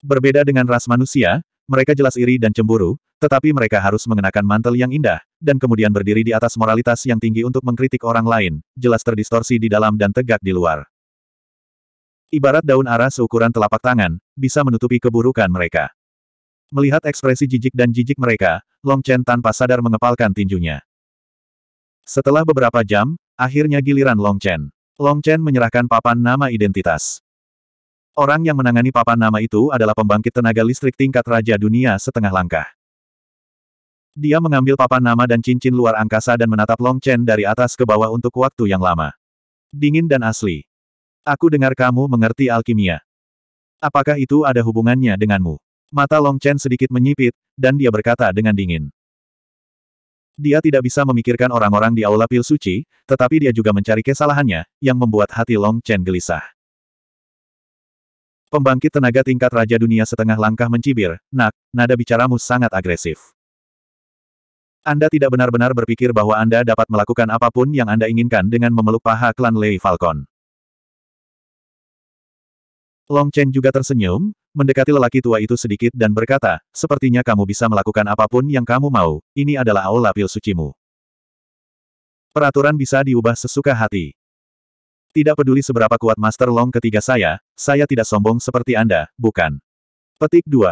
Berbeda dengan ras manusia, mereka jelas iri dan cemburu, tetapi mereka harus mengenakan mantel yang indah, dan kemudian berdiri di atas moralitas yang tinggi untuk mengkritik orang lain, jelas terdistorsi di dalam dan tegak di luar. Ibarat daun ara seukuran telapak tangan, bisa menutupi keburukan mereka. Melihat ekspresi jijik dan jijik mereka, Long Chen tanpa sadar mengepalkan tinjunya. Setelah beberapa jam, akhirnya giliran Long Chen. Long Chen menyerahkan papan nama identitas. Orang yang menangani papan nama itu adalah pembangkit tenaga listrik tingkat Raja Dunia setengah langkah. Dia mengambil papan nama dan cincin luar angkasa dan menatap Long Chen dari atas ke bawah untuk waktu yang lama. Dingin dan asli. Aku dengar kamu mengerti alkimia. Apakah itu ada hubungannya denganmu? Mata Long Chen sedikit menyipit, dan dia berkata dengan dingin. Dia tidak bisa memikirkan orang-orang di Aula Pil Suci, tetapi dia juga mencari kesalahannya, yang membuat hati Long Chen gelisah. Pembangkit tenaga tingkat Raja Dunia setengah langkah mencibir, nak, nada bicaramu sangat agresif. Anda tidak benar-benar berpikir bahwa Anda dapat melakukan apapun yang Anda inginkan dengan memeluk paha klan Lei Falcon. Long Chen juga tersenyum, mendekati lelaki tua itu sedikit dan berkata, sepertinya kamu bisa melakukan apapun yang kamu mau, ini adalah aula pil sucimu. Peraturan bisa diubah sesuka hati. Tidak peduli seberapa kuat Master Long ketiga saya, saya tidak sombong seperti Anda, bukan? Petik 2.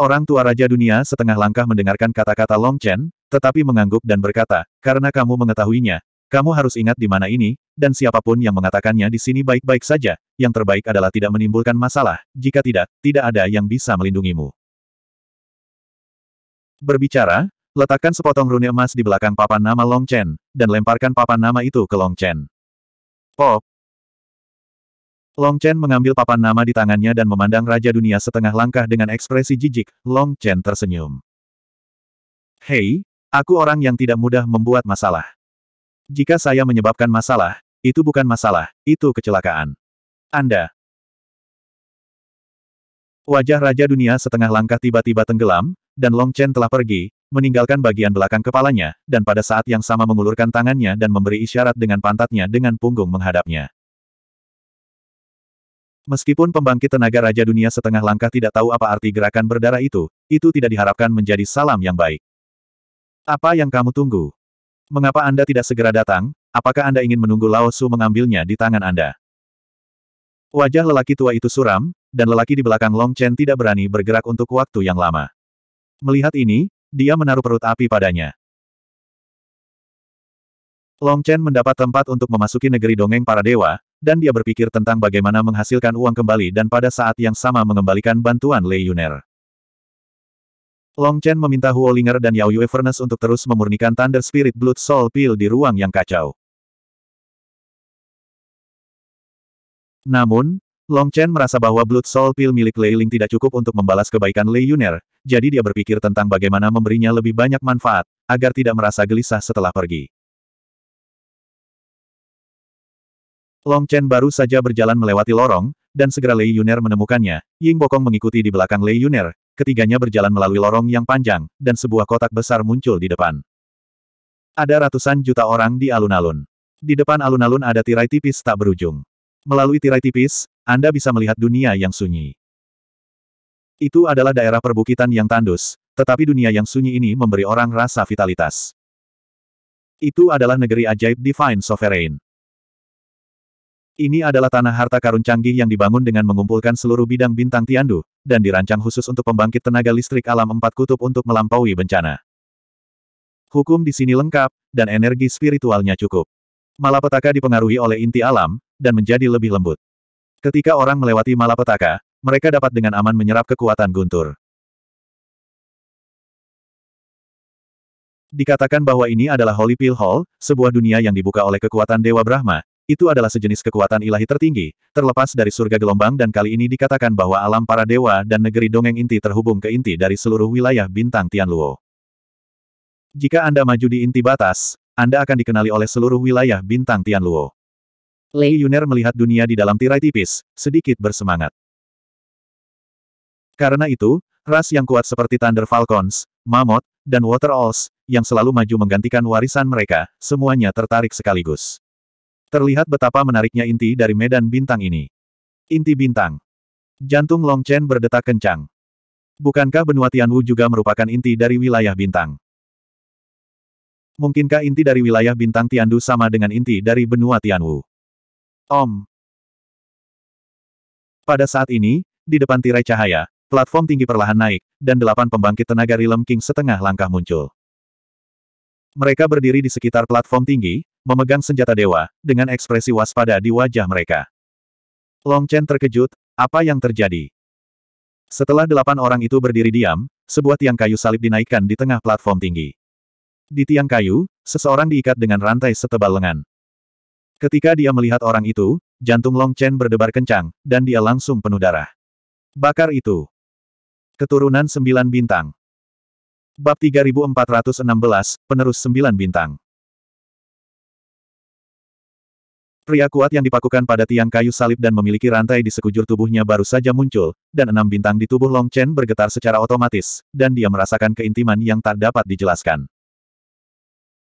Orang tua Raja Dunia setengah langkah mendengarkan kata-kata Long Chen, tetapi mengangguk dan berkata, karena kamu mengetahuinya, kamu harus ingat di mana ini, dan siapapun yang mengatakannya di sini baik-baik saja, yang terbaik adalah tidak menimbulkan masalah, jika tidak, tidak ada yang bisa melindungimu. Berbicara, Letakkan sepotong rune emas di belakang papan nama Long Chen, dan lemparkan papan nama itu ke Long Chen. Pop! Long Chen mengambil papan nama di tangannya dan memandang Raja Dunia setengah langkah dengan ekspresi jijik, Long Chen tersenyum. Hei, aku orang yang tidak mudah membuat masalah. Jika saya menyebabkan masalah, itu bukan masalah, itu kecelakaan. Anda, Wajah Raja Dunia setengah langkah tiba-tiba tenggelam, dan Long Chen telah pergi, meninggalkan bagian belakang kepalanya, dan pada saat yang sama mengulurkan tangannya dan memberi isyarat dengan pantatnya dengan punggung menghadapnya. Meskipun pembangkit tenaga Raja Dunia setengah langkah tidak tahu apa arti gerakan berdarah itu, itu tidak diharapkan menjadi salam yang baik. Apa yang kamu tunggu? Mengapa Anda tidak segera datang? Apakah Anda ingin menunggu Lao Su mengambilnya di tangan Anda? Wajah lelaki tua itu suram, dan lelaki di belakang Long Chen tidak berani bergerak untuk waktu yang lama. Melihat ini, dia menaruh perut api padanya. Long Chen mendapat tempat untuk memasuki negeri dongeng para dewa, dan dia berpikir tentang bagaimana menghasilkan uang kembali dan pada saat yang sama mengembalikan bantuan Lei Yuner. Long Chen meminta Huo Linger dan Yao Yue Furnace untuk terus memurnikan Thunder Spirit Blood Soul Pill di ruang yang kacau. Namun, Long Chen merasa bahwa Blood Soul Pill milik Lei Ling tidak cukup untuk membalas kebaikan Lei Yuner, jadi dia berpikir tentang bagaimana memberinya lebih banyak manfaat, agar tidak merasa gelisah setelah pergi. Long Chen baru saja berjalan melewati lorong, dan segera Lei Yuner menemukannya. Ying Bokong mengikuti di belakang Lei Yuner, ketiganya berjalan melalui lorong yang panjang, dan sebuah kotak besar muncul di depan. Ada ratusan juta orang di alun-alun. Di depan alun-alun ada tirai tipis tak berujung. Melalui tirai tipis, anda bisa melihat dunia yang sunyi. Itu adalah daerah perbukitan yang tandus, tetapi dunia yang sunyi ini memberi orang rasa vitalitas. Itu adalah negeri ajaib Divine Sovereign. Ini adalah tanah harta karun canggih yang dibangun dengan mengumpulkan seluruh bidang bintang Tiandu, dan dirancang khusus untuk pembangkit tenaga listrik alam empat kutub untuk melampaui bencana. Hukum di sini lengkap, dan energi spiritualnya cukup. Malapetaka dipengaruhi oleh inti alam, dan menjadi lebih lembut. Ketika orang melewati malapetaka, mereka dapat dengan aman menyerap kekuatan guntur. Dikatakan bahwa ini adalah Holy Pill Hall, sebuah dunia yang dibuka oleh kekuatan Dewa Brahma. Itu adalah sejenis kekuatan ilahi tertinggi, terlepas dari surga gelombang dan kali ini dikatakan bahwa alam para dewa dan negeri dongeng inti terhubung ke inti dari seluruh wilayah bintang Tianluo. Jika Anda maju di inti batas, Anda akan dikenali oleh seluruh wilayah bintang Tianluo. Lei Yuner melihat dunia di dalam tirai tipis, sedikit bersemangat. Karena itu, ras yang kuat seperti Thunder Falcons, Mammoth, dan Water Owls, yang selalu maju menggantikan warisan mereka, semuanya tertarik sekaligus. Terlihat betapa menariknya inti dari medan bintang ini. Inti bintang. Jantung Long Chen berdetak kencang. Bukankah benua Tianwu juga merupakan inti dari wilayah bintang? Mungkinkah inti dari wilayah bintang Tiandu sama dengan inti dari benua Tianwu? Om. Pada saat ini, di depan tirai cahaya, platform tinggi perlahan naik, dan delapan pembangkit tenaga Rilem King setengah langkah muncul. Mereka berdiri di sekitar platform tinggi, memegang senjata dewa, dengan ekspresi waspada di wajah mereka. Long Chen terkejut, apa yang terjadi? Setelah delapan orang itu berdiri diam, sebuah tiang kayu salib dinaikkan di tengah platform tinggi. Di tiang kayu, seseorang diikat dengan rantai setebal lengan. Ketika dia melihat orang itu, jantung Long Chen berdebar kencang, dan dia langsung penuh darah. Bakar itu. Keturunan sembilan bintang. Bab 3416, Penerus sembilan bintang. Pria kuat yang dipakukan pada tiang kayu salib dan memiliki rantai di sekujur tubuhnya baru saja muncul, dan enam bintang di tubuh Long Chen bergetar secara otomatis, dan dia merasakan keintiman yang tak dapat dijelaskan.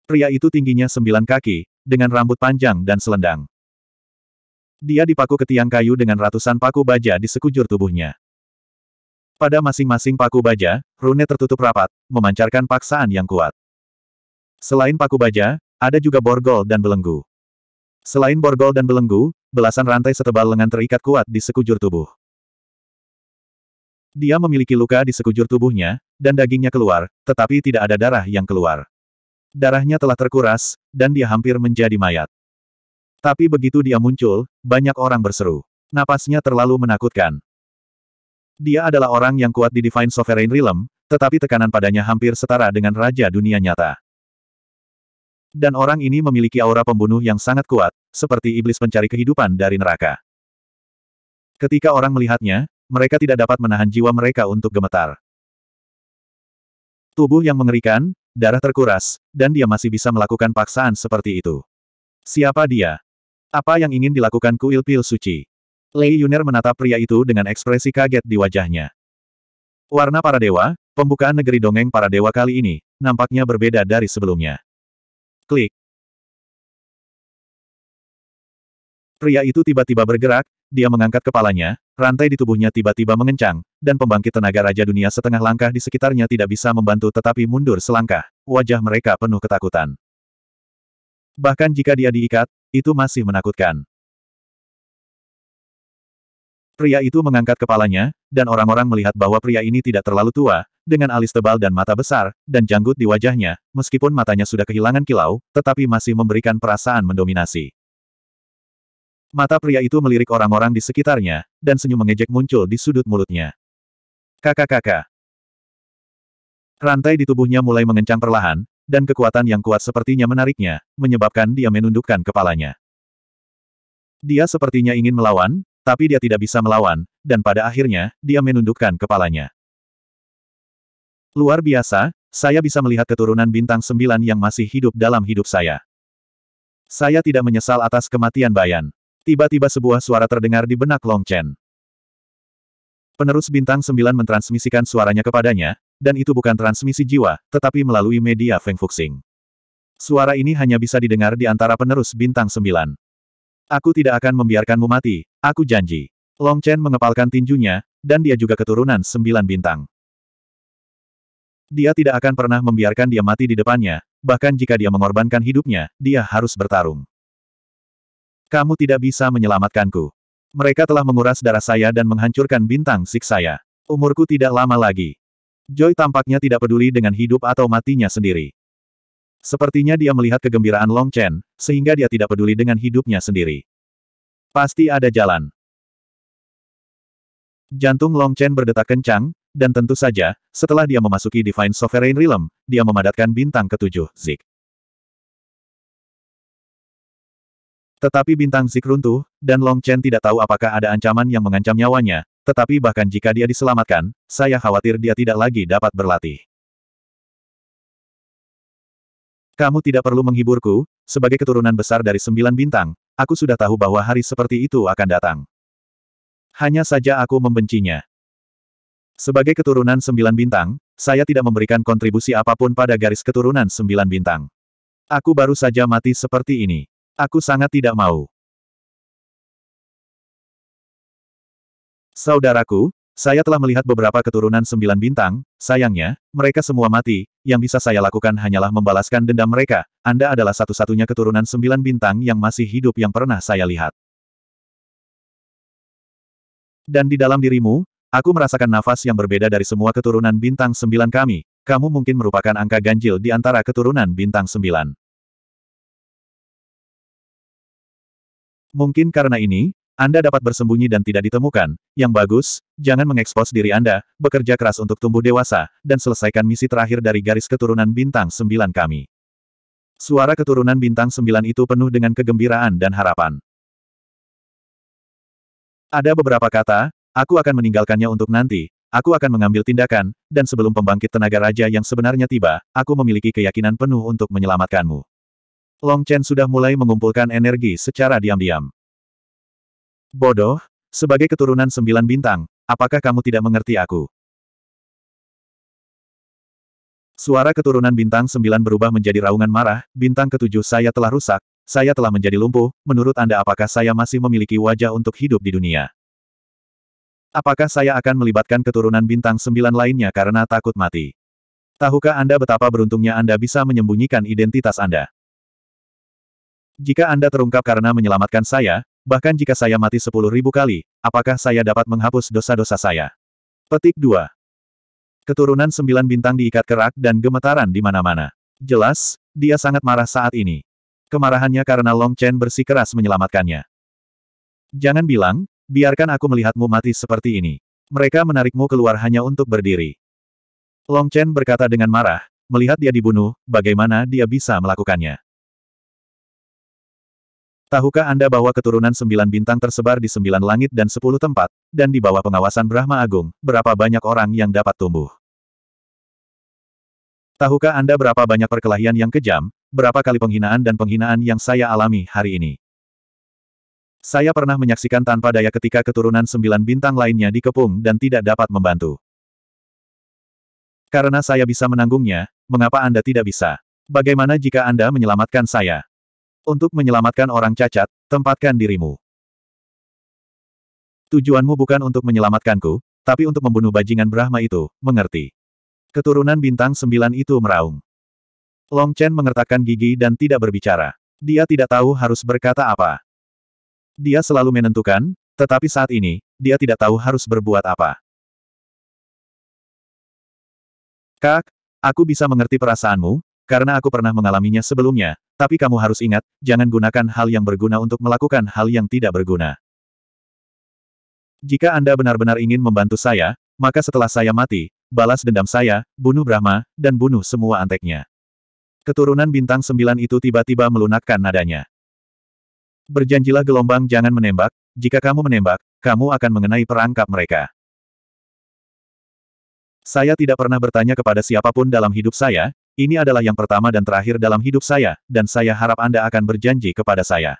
Pria itu tingginya sembilan kaki, dengan rambut panjang dan selendang. Dia dipaku ke tiang kayu dengan ratusan paku baja di sekujur tubuhnya. Pada masing-masing paku baja, rune tertutup rapat, memancarkan paksaan yang kuat. Selain paku baja, ada juga borgol dan belenggu. Selain borgol dan belenggu, belasan rantai setebal lengan terikat kuat di sekujur tubuh. Dia memiliki luka di sekujur tubuhnya, dan dagingnya keluar, tetapi tidak ada darah yang keluar. Darahnya telah terkuras, dan dia hampir menjadi mayat. Tapi begitu dia muncul, banyak orang berseru. Napasnya terlalu menakutkan. Dia adalah orang yang kuat di Divine Sovereign Realm, tetapi tekanan padanya hampir setara dengan Raja Dunia Nyata. Dan orang ini memiliki aura pembunuh yang sangat kuat, seperti iblis pencari kehidupan dari neraka. Ketika orang melihatnya, mereka tidak dapat menahan jiwa mereka untuk gemetar. Tubuh yang mengerikan, darah terkuras, dan dia masih bisa melakukan paksaan seperti itu. Siapa dia? Apa yang ingin dilakukan kuil pil suci? Lei Yuner menatap pria itu dengan ekspresi kaget di wajahnya. Warna para dewa, pembukaan negeri dongeng para dewa kali ini, nampaknya berbeda dari sebelumnya. Pria itu tiba-tiba bergerak, dia mengangkat kepalanya, rantai di tubuhnya tiba-tiba mengencang, dan pembangkit tenaga Raja Dunia setengah langkah di sekitarnya tidak bisa membantu tetapi mundur selangkah. Wajah mereka penuh ketakutan. Bahkan jika dia diikat, itu masih menakutkan. Pria itu mengangkat kepalanya, dan orang-orang melihat bahwa pria ini tidak terlalu tua, dengan alis tebal dan mata besar, dan janggut di wajahnya, meskipun matanya sudah kehilangan kilau, tetapi masih memberikan perasaan mendominasi. Mata pria itu melirik orang-orang di sekitarnya, dan senyum mengejek muncul di sudut mulutnya. Kakak-kakak. Rantai di tubuhnya mulai mengencang perlahan, dan kekuatan yang kuat sepertinya menariknya, menyebabkan dia menundukkan kepalanya. Dia sepertinya ingin melawan, tapi dia tidak bisa melawan, dan pada akhirnya, dia menundukkan kepalanya. Luar biasa, saya bisa melihat keturunan bintang sembilan yang masih hidup dalam hidup saya. Saya tidak menyesal atas kematian Bayan. Tiba-tiba sebuah suara terdengar di benak Long Chen. Penerus bintang sembilan mentransmisikan suaranya kepadanya, dan itu bukan transmisi jiwa, tetapi melalui media Feng Fuxing. Suara ini hanya bisa didengar di antara penerus bintang sembilan. Aku tidak akan membiarkanmu mati, aku janji. Long Chen mengepalkan tinjunya, dan dia juga keturunan sembilan bintang. Dia tidak akan pernah membiarkan dia mati di depannya, bahkan jika dia mengorbankan hidupnya, dia harus bertarung. Kamu tidak bisa menyelamatkanku. Mereka telah menguras darah saya dan menghancurkan bintang sik saya. Umurku tidak lama lagi. Joy tampaknya tidak peduli dengan hidup atau matinya sendiri. Sepertinya dia melihat kegembiraan Long Chen, sehingga dia tidak peduli dengan hidupnya sendiri. Pasti ada jalan. Jantung Long Chen berdetak kencang, dan tentu saja, setelah dia memasuki Divine Sovereign Realm, dia memadatkan bintang ketujuh, Zik. Tetapi bintang Zik runtuh, dan Long Chen tidak tahu apakah ada ancaman yang mengancam nyawanya, tetapi bahkan jika dia diselamatkan, saya khawatir dia tidak lagi dapat berlatih. Kamu tidak perlu menghiburku, sebagai keturunan besar dari sembilan bintang, aku sudah tahu bahwa hari seperti itu akan datang. Hanya saja aku membencinya. Sebagai keturunan sembilan bintang, saya tidak memberikan kontribusi apapun pada garis keturunan sembilan bintang. Aku baru saja mati seperti ini. Aku sangat tidak mau. Saudaraku, saya telah melihat beberapa keturunan sembilan bintang, sayangnya, mereka semua mati, yang bisa saya lakukan hanyalah membalaskan dendam mereka, Anda adalah satu-satunya keturunan sembilan bintang yang masih hidup yang pernah saya lihat. Dan di dalam dirimu, aku merasakan nafas yang berbeda dari semua keturunan bintang sembilan kami, kamu mungkin merupakan angka ganjil di antara keturunan bintang sembilan. Mungkin karena ini, Anda dapat bersembunyi dan tidak ditemukan. Yang bagus, jangan mengekspos diri Anda, bekerja keras untuk tumbuh dewasa, dan selesaikan misi terakhir dari garis keturunan bintang sembilan kami. Suara keturunan bintang sembilan itu penuh dengan kegembiraan dan harapan. Ada beberapa kata, aku akan meninggalkannya untuk nanti, aku akan mengambil tindakan, dan sebelum pembangkit tenaga raja yang sebenarnya tiba, aku memiliki keyakinan penuh untuk menyelamatkanmu. Long Chen sudah mulai mengumpulkan energi secara diam-diam. Bodoh, sebagai keturunan sembilan bintang, apakah kamu tidak mengerti aku? Suara keturunan bintang sembilan berubah menjadi raungan marah, bintang ketujuh saya telah rusak, saya telah menjadi lumpuh, menurut Anda apakah saya masih memiliki wajah untuk hidup di dunia? Apakah saya akan melibatkan keturunan bintang sembilan lainnya karena takut mati? Tahukah Anda betapa beruntungnya Anda bisa menyembunyikan identitas Anda? Jika Anda terungkap karena menyelamatkan saya, bahkan jika saya mati sepuluh ribu kali, apakah saya dapat menghapus dosa-dosa saya? Petik 2. Keturunan sembilan bintang diikat kerak dan gemetaran di mana-mana. Jelas, dia sangat marah saat ini. Kemarahannya karena Long Chen bersikeras menyelamatkannya. Jangan bilang, biarkan aku melihatmu mati seperti ini. Mereka menarikmu keluar hanya untuk berdiri. Long Chen berkata dengan marah, melihat dia dibunuh, bagaimana dia bisa melakukannya. Tahukah Anda bahwa keturunan sembilan bintang tersebar di sembilan langit dan sepuluh tempat, dan di bawah pengawasan Brahma Agung, berapa banyak orang yang dapat tumbuh? Tahukah Anda berapa banyak perkelahian yang kejam, berapa kali penghinaan dan penghinaan yang saya alami hari ini? Saya pernah menyaksikan tanpa daya ketika keturunan sembilan bintang lainnya dikepung dan tidak dapat membantu. Karena saya bisa menanggungnya, mengapa Anda tidak bisa? Bagaimana jika Anda menyelamatkan saya? Untuk menyelamatkan orang cacat, tempatkan dirimu. Tujuanmu bukan untuk menyelamatkanku, tapi untuk membunuh bajingan Brahma itu, mengerti. Keturunan bintang sembilan itu meraung. Long Chen mengertakkan gigi dan tidak berbicara. Dia tidak tahu harus berkata apa. Dia selalu menentukan, tetapi saat ini, dia tidak tahu harus berbuat apa. Kak, aku bisa mengerti perasaanmu, karena aku pernah mengalaminya sebelumnya, tapi kamu harus ingat, jangan gunakan hal yang berguna untuk melakukan hal yang tidak berguna. Jika Anda benar-benar ingin membantu saya, maka setelah saya mati, balas dendam saya, bunuh Brahma, dan bunuh semua anteknya. Keturunan bintang sembilan itu tiba-tiba melunakkan nadanya. Berjanjilah gelombang jangan menembak, jika kamu menembak, kamu akan mengenai perangkap mereka. Saya tidak pernah bertanya kepada siapapun dalam hidup saya, ini adalah yang pertama dan terakhir dalam hidup saya, dan saya harap Anda akan berjanji kepada saya.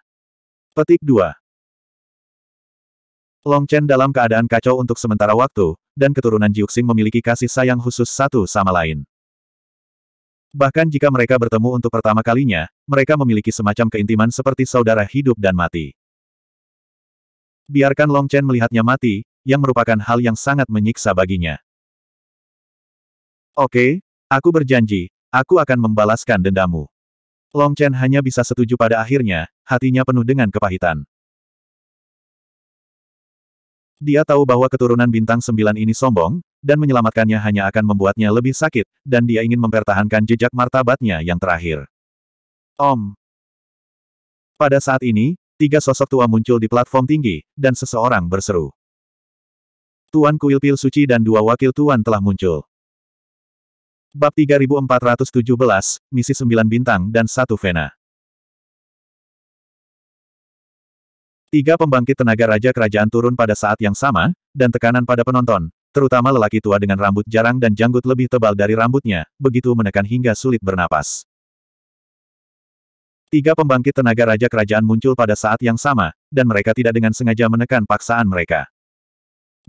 Petik 2. Long Chen dalam keadaan kacau untuk sementara waktu, dan keturunan Jiuxing memiliki kasih sayang khusus satu sama lain. Bahkan jika mereka bertemu untuk pertama kalinya, mereka memiliki semacam keintiman seperti saudara hidup dan mati. Biarkan Long Chen melihatnya mati, yang merupakan hal yang sangat menyiksa baginya. Oke, okay, aku berjanji, Aku akan membalaskan dendamu. Long Chen hanya bisa setuju pada akhirnya, hatinya penuh dengan kepahitan. Dia tahu bahwa keturunan bintang sembilan ini sombong, dan menyelamatkannya hanya akan membuatnya lebih sakit, dan dia ingin mempertahankan jejak martabatnya yang terakhir. Om. Pada saat ini, tiga sosok tua muncul di platform tinggi, dan seseorang berseru. Tuan Kuil Pil Suci dan dua wakil Tuan telah muncul. Bab 3417, Misi 9 Bintang dan satu Vena. Tiga pembangkit tenaga raja kerajaan turun pada saat yang sama, dan tekanan pada penonton, terutama lelaki tua dengan rambut jarang dan janggut lebih tebal dari rambutnya, begitu menekan hingga sulit bernapas. Tiga pembangkit tenaga raja kerajaan muncul pada saat yang sama, dan mereka tidak dengan sengaja menekan paksaan mereka.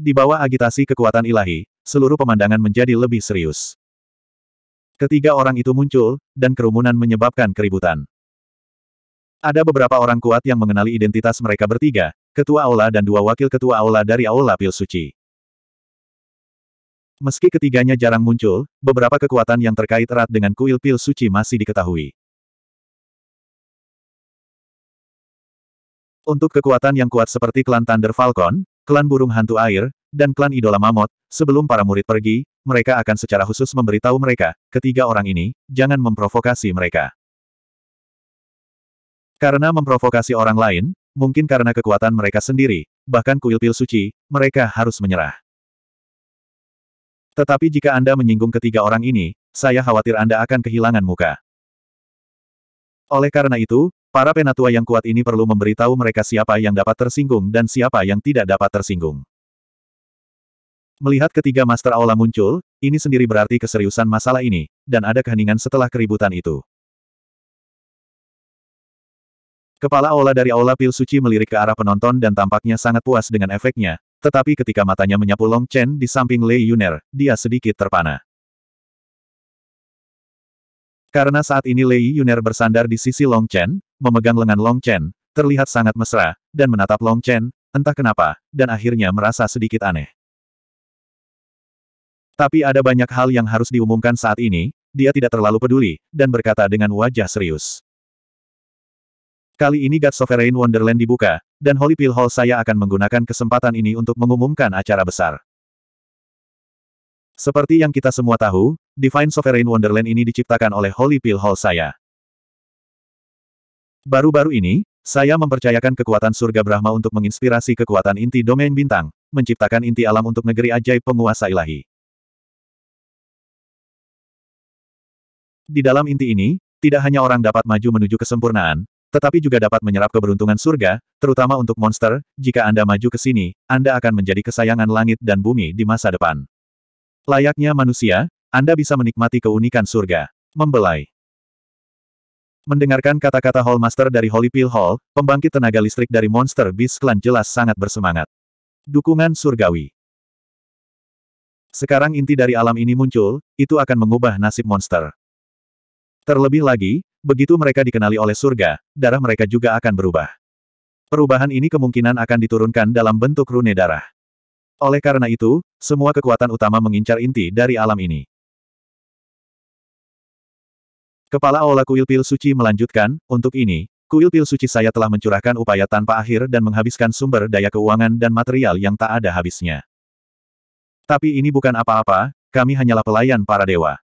Di bawah agitasi kekuatan ilahi, seluruh pemandangan menjadi lebih serius. Ketiga orang itu muncul, dan kerumunan menyebabkan keributan. Ada beberapa orang kuat yang mengenali identitas mereka bertiga, ketua aula dan dua wakil ketua aula dari aula pil suci. Meski ketiganya jarang muncul, beberapa kekuatan yang terkait erat dengan kuil pil suci masih diketahui. Untuk kekuatan yang kuat seperti klan Thunder Falcon, klan burung hantu air, dan klan idola Mamot, sebelum para murid pergi, mereka akan secara khusus memberitahu mereka, ketiga orang ini, jangan memprovokasi mereka. Karena memprovokasi orang lain, mungkin karena kekuatan mereka sendiri, bahkan kuil pil suci, mereka harus menyerah. Tetapi jika Anda menyinggung ketiga orang ini, saya khawatir Anda akan kehilangan muka. Oleh karena itu, para penatua yang kuat ini perlu memberitahu mereka siapa yang dapat tersinggung dan siapa yang tidak dapat tersinggung. Melihat ketiga Master Aula muncul, ini sendiri berarti keseriusan masalah ini, dan ada keheningan setelah keributan itu. Kepala Aula dari Aula Pil Suci melirik ke arah penonton dan tampaknya sangat puas dengan efeknya, tetapi ketika matanya menyapu Long Chen di samping Lei Yuner, dia sedikit terpana. Karena saat ini Lei Yuner bersandar di sisi Long Chen, memegang lengan Long Chen, terlihat sangat mesra, dan menatap Long Chen, entah kenapa, dan akhirnya merasa sedikit aneh. Tapi ada banyak hal yang harus diumumkan saat ini, dia tidak terlalu peduli, dan berkata dengan wajah serius. Kali ini God Sovereign Wonderland dibuka, dan Holy Pill Hall saya akan menggunakan kesempatan ini untuk mengumumkan acara besar. Seperti yang kita semua tahu, Divine Sovereign Wonderland ini diciptakan oleh Holy Pill Hall saya. Baru-baru ini, saya mempercayakan kekuatan surga Brahma untuk menginspirasi kekuatan inti domain bintang, menciptakan inti alam untuk negeri ajaib penguasa ilahi. Di dalam inti ini, tidak hanya orang dapat maju menuju kesempurnaan, tetapi juga dapat menyerap keberuntungan surga, terutama untuk monster, jika Anda maju ke sini, Anda akan menjadi kesayangan langit dan bumi di masa depan. Layaknya manusia, Anda bisa menikmati keunikan surga. Membelai. Mendengarkan kata-kata Hallmaster dari Holy Pill Hall, pembangkit tenaga listrik dari Monster Beast Clan jelas sangat bersemangat. Dukungan surgawi. Sekarang inti dari alam ini muncul, itu akan mengubah nasib monster. Terlebih lagi, begitu mereka dikenali oleh surga, darah mereka juga akan berubah. Perubahan ini kemungkinan akan diturunkan dalam bentuk rune darah. Oleh karena itu, semua kekuatan utama mengincar inti dari alam ini. Kepala Aula Kuil Pil Suci melanjutkan, untuk ini, Kuil Pil Suci saya telah mencurahkan upaya tanpa akhir dan menghabiskan sumber daya keuangan dan material yang tak ada habisnya. Tapi ini bukan apa-apa, kami hanyalah pelayan para dewa.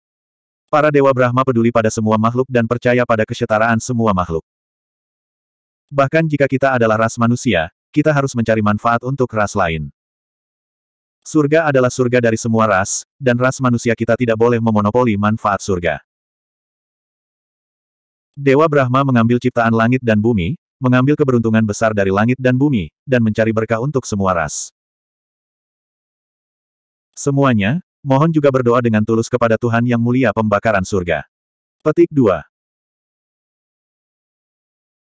Para Dewa Brahma peduli pada semua makhluk dan percaya pada kesetaraan semua makhluk. Bahkan jika kita adalah ras manusia, kita harus mencari manfaat untuk ras lain. Surga adalah surga dari semua ras, dan ras manusia kita tidak boleh memonopoli manfaat surga. Dewa Brahma mengambil ciptaan langit dan bumi, mengambil keberuntungan besar dari langit dan bumi, dan mencari berkah untuk semua ras. Semuanya, Mohon juga berdoa dengan tulus kepada Tuhan Yang Mulia Pembakaran Surga. Petik 2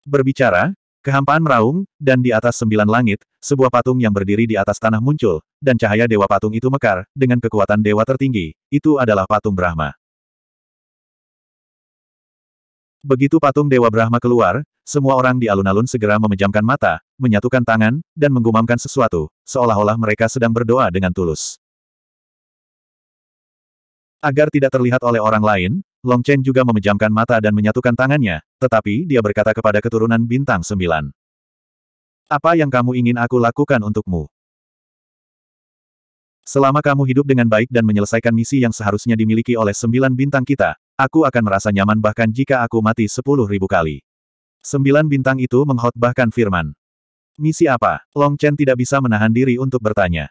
Berbicara, kehampaan meraung, dan di atas sembilan langit, sebuah patung yang berdiri di atas tanah muncul, dan cahaya dewa patung itu mekar, dengan kekuatan dewa tertinggi, itu adalah patung Brahma. Begitu patung Dewa Brahma keluar, semua orang di alun-alun segera memejamkan mata, menyatukan tangan, dan menggumamkan sesuatu, seolah-olah mereka sedang berdoa dengan tulus. Agar tidak terlihat oleh orang lain, Long Chen juga memejamkan mata dan menyatukan tangannya, tetapi dia berkata kepada keturunan bintang sembilan. Apa yang kamu ingin aku lakukan untukmu? Selama kamu hidup dengan baik dan menyelesaikan misi yang seharusnya dimiliki oleh sembilan bintang kita, aku akan merasa nyaman bahkan jika aku mati sepuluh ribu kali. Sembilan bintang itu menghotbahkan firman. Misi apa? Long Chen tidak bisa menahan diri untuk bertanya.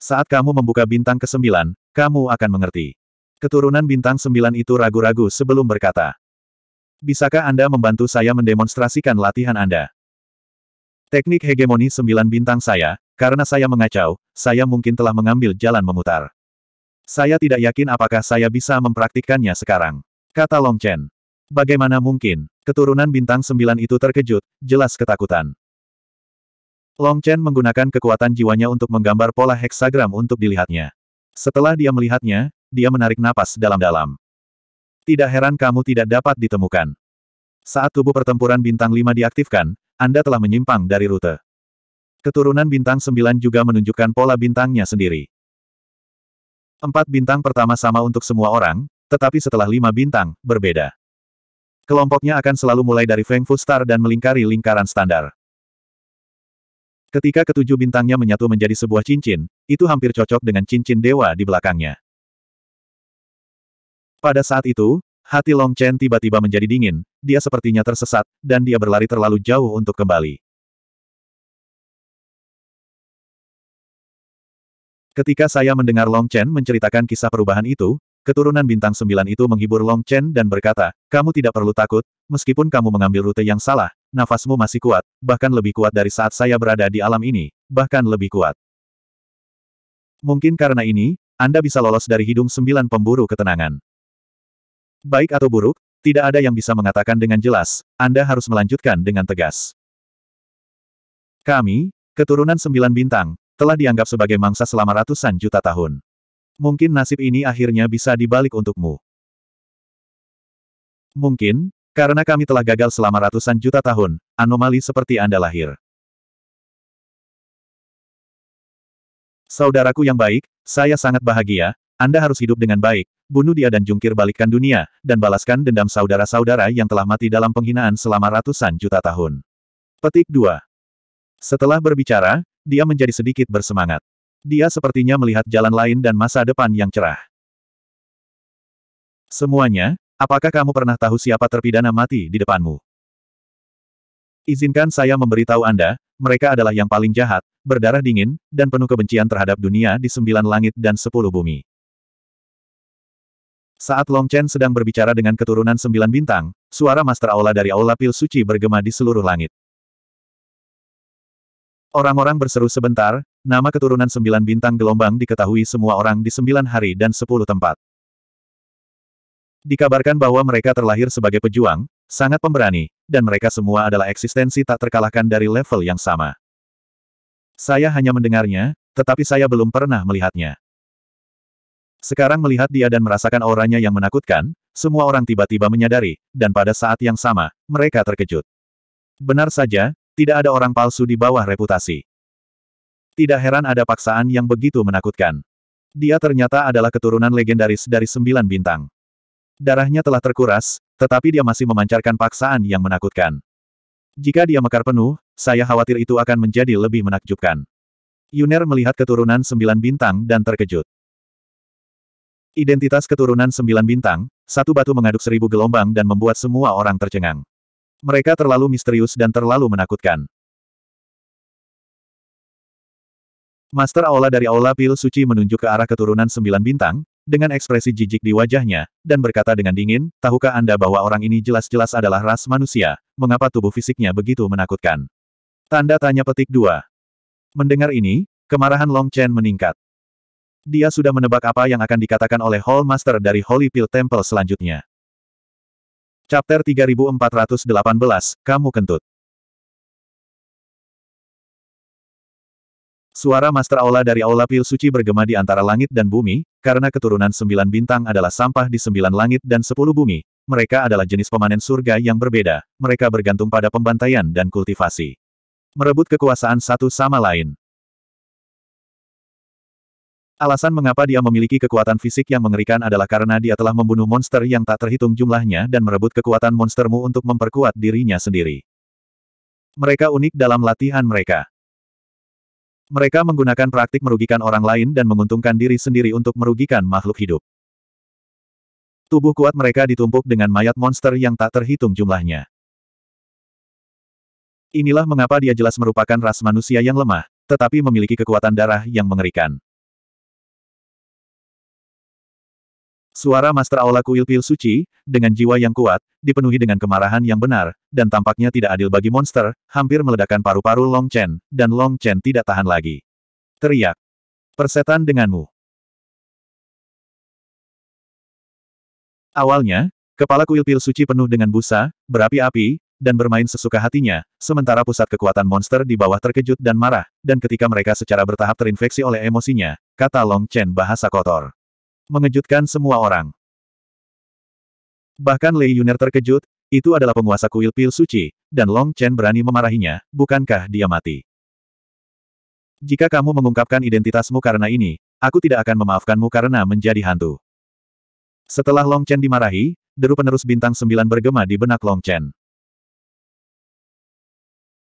Saat kamu membuka bintang ke-9, kamu akan mengerti. Keturunan bintang sembilan itu ragu-ragu sebelum berkata. Bisakah Anda membantu saya mendemonstrasikan latihan Anda? Teknik hegemoni sembilan bintang saya, karena saya mengacau, saya mungkin telah mengambil jalan memutar. Saya tidak yakin apakah saya bisa mempraktikkannya sekarang. Kata Long Chen. Bagaimana mungkin, keturunan bintang sembilan itu terkejut, jelas ketakutan. Long Chen menggunakan kekuatan jiwanya untuk menggambar pola heksagram untuk dilihatnya. Setelah dia melihatnya, dia menarik napas dalam-dalam. Tidak heran kamu tidak dapat ditemukan. Saat tubuh pertempuran bintang 5 diaktifkan, Anda telah menyimpang dari rute. Keturunan bintang 9 juga menunjukkan pola bintangnya sendiri. Empat bintang pertama sama untuk semua orang, tetapi setelah lima bintang, berbeda. Kelompoknya akan selalu mulai dari Feng Fu Star dan melingkari lingkaran standar. Ketika ketujuh bintangnya menyatu menjadi sebuah cincin, itu hampir cocok dengan cincin dewa di belakangnya. Pada saat itu, hati Long Chen tiba-tiba menjadi dingin, dia sepertinya tersesat, dan dia berlari terlalu jauh untuk kembali. Ketika saya mendengar Long Chen menceritakan kisah perubahan itu, Keturunan bintang sembilan itu menghibur Long Chen dan berkata, kamu tidak perlu takut, meskipun kamu mengambil rute yang salah, nafasmu masih kuat, bahkan lebih kuat dari saat saya berada di alam ini, bahkan lebih kuat. Mungkin karena ini, Anda bisa lolos dari hidung sembilan pemburu ketenangan. Baik atau buruk, tidak ada yang bisa mengatakan dengan jelas, Anda harus melanjutkan dengan tegas. Kami, keturunan sembilan bintang, telah dianggap sebagai mangsa selama ratusan juta tahun mungkin nasib ini akhirnya bisa dibalik untukmu. Mungkin, karena kami telah gagal selama ratusan juta tahun, anomali seperti Anda lahir. Saudaraku yang baik, saya sangat bahagia, Anda harus hidup dengan baik, bunuh dia dan jungkir balikkan dunia, dan balaskan dendam saudara-saudara yang telah mati dalam penghinaan selama ratusan juta tahun. Petik 2. Setelah berbicara, dia menjadi sedikit bersemangat. Dia sepertinya melihat jalan lain dan masa depan yang cerah. Semuanya, apakah kamu pernah tahu siapa terpidana mati di depanmu? Izinkan saya memberitahu Anda, mereka adalah yang paling jahat, berdarah dingin, dan penuh kebencian terhadap dunia di sembilan langit dan sepuluh bumi. Saat Long Chen sedang berbicara dengan keturunan sembilan bintang, suara Master Aula dari Aula Pil Suci bergema di seluruh langit. Orang-orang berseru sebentar, Nama keturunan sembilan bintang gelombang diketahui semua orang di sembilan hari dan sepuluh tempat. Dikabarkan bahwa mereka terlahir sebagai pejuang, sangat pemberani, dan mereka semua adalah eksistensi tak terkalahkan dari level yang sama. Saya hanya mendengarnya, tetapi saya belum pernah melihatnya. Sekarang melihat dia dan merasakan auranya yang menakutkan, semua orang tiba-tiba menyadari, dan pada saat yang sama, mereka terkejut. Benar saja, tidak ada orang palsu di bawah reputasi. Tidak heran ada paksaan yang begitu menakutkan. Dia ternyata adalah keturunan legendaris dari sembilan bintang. Darahnya telah terkuras, tetapi dia masih memancarkan paksaan yang menakutkan. Jika dia mekar penuh, saya khawatir itu akan menjadi lebih menakjubkan. Yuner melihat keturunan sembilan bintang dan terkejut. Identitas keturunan sembilan bintang, satu batu mengaduk seribu gelombang dan membuat semua orang tercengang. Mereka terlalu misterius dan terlalu menakutkan. Master Aula dari Aula Pil Suci menunjuk ke arah keturunan sembilan bintang, dengan ekspresi jijik di wajahnya, dan berkata dengan dingin, tahukah Anda bahwa orang ini jelas-jelas adalah ras manusia, mengapa tubuh fisiknya begitu menakutkan? Tanda tanya petik dua. Mendengar ini, kemarahan Long Chen meningkat. Dia sudah menebak apa yang akan dikatakan oleh Hall Master dari Holy Pill Temple selanjutnya. Chapter 3418, Kamu Kentut Suara Master Aula dari Aula Pil Suci bergema di antara langit dan bumi, karena keturunan sembilan bintang adalah sampah di sembilan langit dan sepuluh bumi. Mereka adalah jenis pemanen surga yang berbeda, mereka bergantung pada pembantaian dan kultivasi. Merebut kekuasaan satu sama lain. Alasan mengapa dia memiliki kekuatan fisik yang mengerikan adalah karena dia telah membunuh monster yang tak terhitung jumlahnya dan merebut kekuatan monstermu untuk memperkuat dirinya sendiri. Mereka unik dalam latihan mereka. Mereka menggunakan praktik merugikan orang lain dan menguntungkan diri sendiri untuk merugikan makhluk hidup. Tubuh kuat mereka ditumpuk dengan mayat monster yang tak terhitung jumlahnya. Inilah mengapa dia jelas merupakan ras manusia yang lemah, tetapi memiliki kekuatan darah yang mengerikan. Suara Master Aula Kuil Pil Suci, dengan jiwa yang kuat, dipenuhi dengan kemarahan yang benar, dan tampaknya tidak adil bagi monster, hampir meledakkan paru-paru Long Chen, dan Long Chen tidak tahan lagi. Teriak. Persetan denganmu. Awalnya, kepala kuil Pil Suci penuh dengan busa, berapi-api, dan bermain sesuka hatinya, sementara pusat kekuatan monster di bawah terkejut dan marah, dan ketika mereka secara bertahap terinfeksi oleh emosinya, kata Long Chen bahasa kotor mengejutkan semua orang. Bahkan Lei Yuner terkejut, itu adalah penguasa kuil pil suci, dan Long Chen berani memarahinya, bukankah dia mati? Jika kamu mengungkapkan identitasmu karena ini, aku tidak akan memaafkanmu karena menjadi hantu. Setelah Long Chen dimarahi, deru penerus bintang sembilan bergema di benak Long Chen.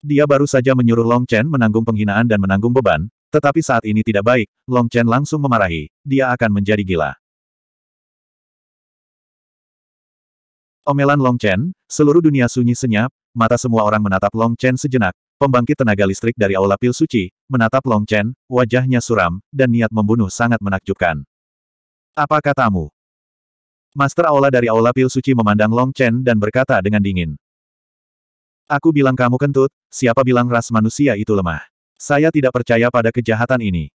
Dia baru saja menyuruh Long Chen menanggung penghinaan dan menanggung beban, tetapi saat ini tidak baik, Long Chen langsung memarahi, dia akan menjadi gila. Omelan Long Chen, seluruh dunia sunyi senyap, mata semua orang menatap Long Chen sejenak, pembangkit tenaga listrik dari Aula Pil Suci, menatap Long Chen, wajahnya suram, dan niat membunuh sangat menakjubkan. Apa katamu? Master Aula dari Aula Pil Suci memandang Long Chen dan berkata dengan dingin. Aku bilang kamu kentut, siapa bilang ras manusia itu lemah? Saya tidak percaya pada kejahatan ini.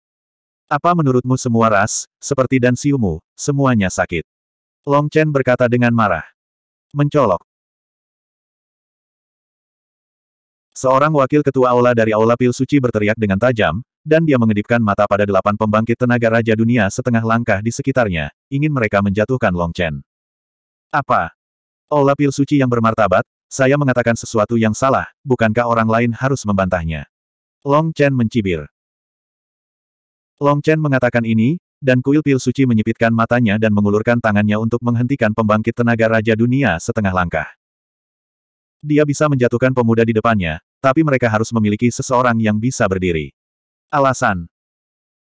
Apa menurutmu semua ras, seperti dan siumu, semuanya sakit? Long Chen berkata dengan marah. Mencolok. Seorang wakil ketua aula dari aula pil suci berteriak dengan tajam, dan dia mengedipkan mata pada delapan pembangkit tenaga raja dunia setengah langkah di sekitarnya, ingin mereka menjatuhkan Long Chen. Apa? Aula pil suci yang bermartabat, saya mengatakan sesuatu yang salah, bukankah orang lain harus membantahnya? Long Chen mencibir. Long Chen mengatakan ini, dan kuil pil suci menyipitkan matanya dan mengulurkan tangannya untuk menghentikan pembangkit tenaga Raja Dunia setengah langkah. Dia bisa menjatuhkan pemuda di depannya, tapi mereka harus memiliki seseorang yang bisa berdiri. Alasan.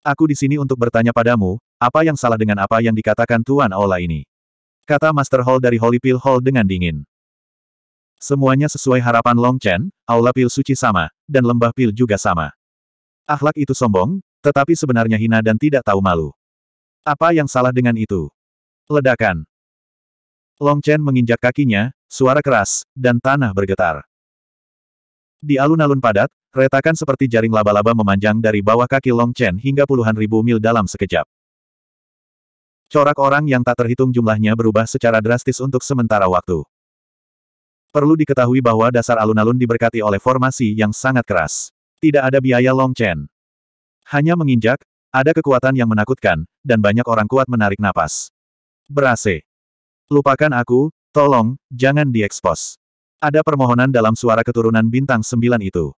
Aku di sini untuk bertanya padamu, apa yang salah dengan apa yang dikatakan Tuan Aula ini? Kata Master Hall dari Holy Pill Hall dengan dingin. Semuanya sesuai harapan Long Chen, aula pil suci sama, dan lembah pil juga sama. Akhlak itu sombong, tetapi sebenarnya hina dan tidak tahu malu. Apa yang salah dengan itu? Ledakan. Long Chen menginjak kakinya, suara keras, dan tanah bergetar. Di alun-alun padat, retakan seperti jaring laba-laba memanjang dari bawah kaki Long Chen hingga puluhan ribu mil dalam sekejap. Corak orang yang tak terhitung jumlahnya berubah secara drastis untuk sementara waktu. Perlu diketahui bahwa dasar alun-alun diberkati oleh formasi yang sangat keras. Tidak ada biaya long chain. Hanya menginjak, ada kekuatan yang menakutkan, dan banyak orang kuat menarik napas. Berase. Lupakan aku, tolong, jangan diekspos. Ada permohonan dalam suara keturunan bintang sembilan itu.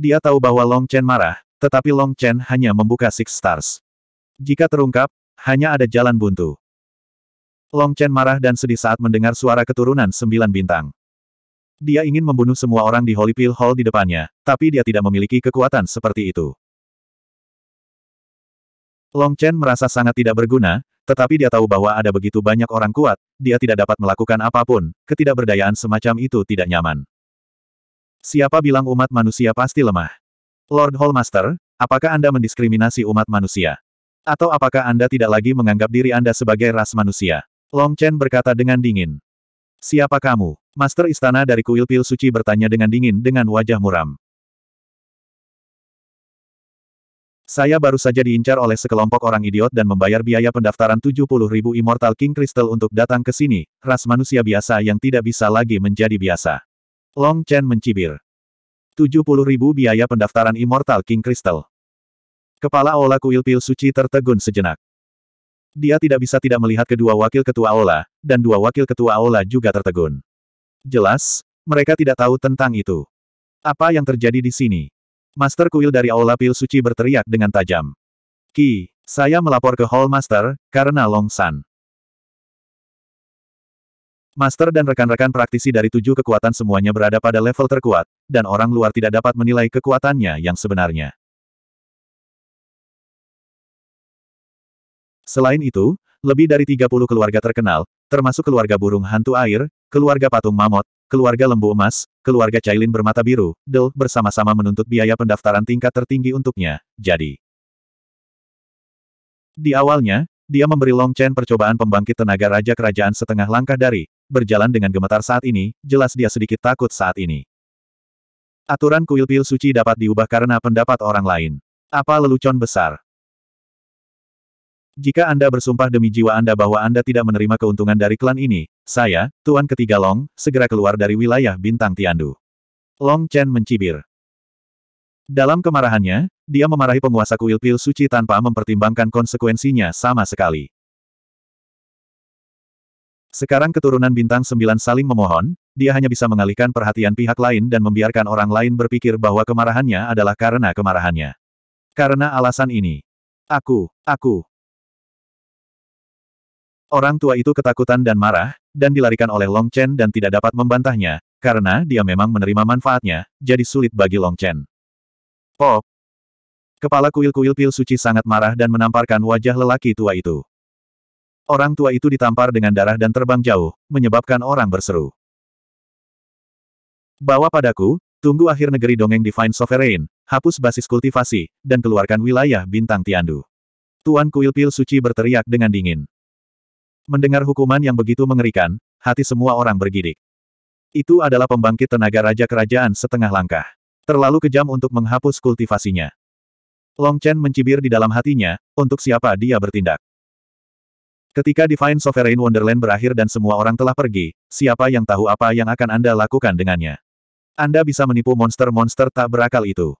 Dia tahu bahwa Long Chen marah, tetapi Long Chen hanya membuka Six Stars. Jika terungkap, hanya ada jalan buntu. Long Chen marah dan sedih saat mendengar suara keturunan sembilan bintang. Dia ingin membunuh semua orang di Holy Pill Hall di depannya, tapi dia tidak memiliki kekuatan seperti itu. Long Chen merasa sangat tidak berguna, tetapi dia tahu bahwa ada begitu banyak orang kuat, dia tidak dapat melakukan apapun, ketidakberdayaan semacam itu tidak nyaman. Siapa bilang umat manusia pasti lemah? Lord Hallmaster, apakah Anda mendiskriminasi umat manusia? Atau apakah Anda tidak lagi menganggap diri Anda sebagai ras manusia? Long Chen berkata dengan dingin. Siapa kamu? Master Istana dari Kuil Pil Suci bertanya dengan dingin dengan wajah muram. Saya baru saja diincar oleh sekelompok orang idiot dan membayar biaya pendaftaran 70 ribu Immortal King Crystal untuk datang ke sini, ras manusia biasa yang tidak bisa lagi menjadi biasa. Long Chen mencibir. 70 ribu biaya pendaftaran Immortal King Crystal. Kepala Aula Kuil Pil Suci tertegun sejenak. Dia tidak bisa tidak melihat kedua wakil ketua Aula, dan dua wakil ketua Aula juga tertegun. Jelas, mereka tidak tahu tentang itu. Apa yang terjadi di sini? Master Kuil dari Aula Pil Suci berteriak dengan tajam. Ki, saya melapor ke Hall Master, karena Long San. Master dan rekan-rekan praktisi dari tujuh kekuatan semuanya berada pada level terkuat, dan orang luar tidak dapat menilai kekuatannya yang sebenarnya. Selain itu, lebih dari 30 keluarga terkenal, termasuk keluarga burung hantu air, keluarga patung mamot, keluarga lembu emas, keluarga Cailin bermata biru, Del bersama-sama menuntut biaya pendaftaran tingkat tertinggi untuknya, jadi. Di awalnya, dia memberi Long Chen percobaan pembangkit tenaga Raja Kerajaan setengah langkah dari, berjalan dengan gemetar saat ini, jelas dia sedikit takut saat ini. Aturan kuil pil suci dapat diubah karena pendapat orang lain. Apa lelucon besar? Jika Anda bersumpah demi jiwa Anda bahwa Anda tidak menerima keuntungan dari klan ini, saya, Tuan Ketiga Long, segera keluar dari wilayah Bintang Tiandu. Long Chen mencibir. Dalam kemarahannya, dia memarahi penguasa kuil pil suci tanpa mempertimbangkan konsekuensinya sama sekali. Sekarang keturunan bintang sembilan saling memohon, dia hanya bisa mengalihkan perhatian pihak lain dan membiarkan orang lain berpikir bahwa kemarahannya adalah karena kemarahannya. Karena alasan ini. Aku, aku, Orang tua itu ketakutan dan marah, dan dilarikan oleh Long Chen dan tidak dapat membantahnya, karena dia memang menerima manfaatnya, jadi sulit bagi Long Chen. Pop! Kepala kuil-kuil pil suci sangat marah dan menamparkan wajah lelaki tua itu. Orang tua itu ditampar dengan darah dan terbang jauh, menyebabkan orang berseru. Bawa padaku, tunggu akhir negeri dongeng Divine Sovereign, hapus basis kultivasi, dan keluarkan wilayah bintang Tiandu. Tuan Kuil Pil Suci berteriak dengan dingin. Mendengar hukuman yang begitu mengerikan, hati semua orang bergidik. Itu adalah pembangkit tenaga raja kerajaan setengah langkah. Terlalu kejam untuk menghapus kultivasinya. Long Chen mencibir di dalam hatinya, untuk siapa dia bertindak. Ketika Divine Sovereign Wonderland berakhir dan semua orang telah pergi, siapa yang tahu apa yang akan Anda lakukan dengannya. Anda bisa menipu monster-monster tak berakal itu.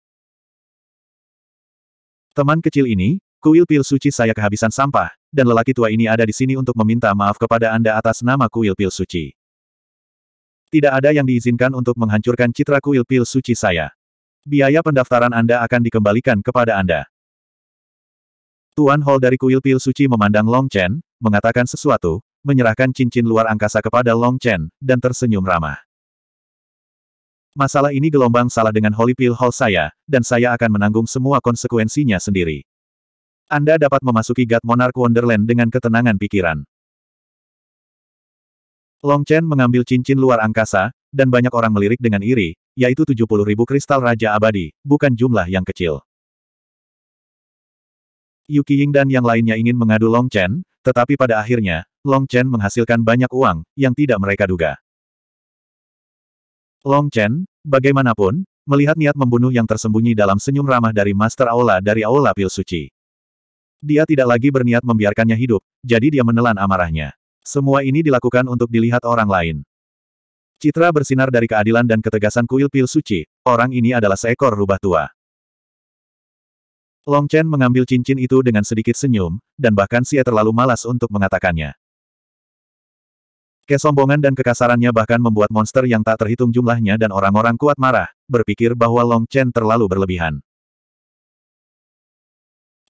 Teman kecil ini, Kuil pil suci saya kehabisan sampah, dan lelaki tua ini ada di sini untuk meminta maaf kepada Anda atas nama kuil pil suci. Tidak ada yang diizinkan untuk menghancurkan citra kuil pil suci saya. Biaya pendaftaran Anda akan dikembalikan kepada Anda. Tuan Hall dari kuil pil suci memandang Long Chen, mengatakan sesuatu, menyerahkan cincin luar angkasa kepada Long Chen, dan tersenyum ramah. Masalah ini gelombang salah dengan Holy Pill Hall saya, dan saya akan menanggung semua konsekuensinya sendiri. Anda dapat memasuki God Monarch Wonderland dengan ketenangan pikiran. Long Chen mengambil cincin luar angkasa, dan banyak orang melirik dengan iri, yaitu 70 ribu kristal Raja Abadi, bukan jumlah yang kecil. Yu Ying dan yang lainnya ingin mengadu Long Chen, tetapi pada akhirnya, Long Chen menghasilkan banyak uang, yang tidak mereka duga. Long Chen, bagaimanapun, melihat niat membunuh yang tersembunyi dalam senyum ramah dari Master Aula dari Aula Pil Suci. Dia tidak lagi berniat membiarkannya hidup, jadi dia menelan amarahnya. Semua ini dilakukan untuk dilihat orang lain. Citra bersinar dari keadilan dan ketegasan kuil pil suci, orang ini adalah seekor rubah tua. Long Chen mengambil cincin itu dengan sedikit senyum, dan bahkan Xie terlalu malas untuk mengatakannya. Kesombongan dan kekasarannya bahkan membuat monster yang tak terhitung jumlahnya dan orang-orang kuat marah, berpikir bahwa Long Chen terlalu berlebihan.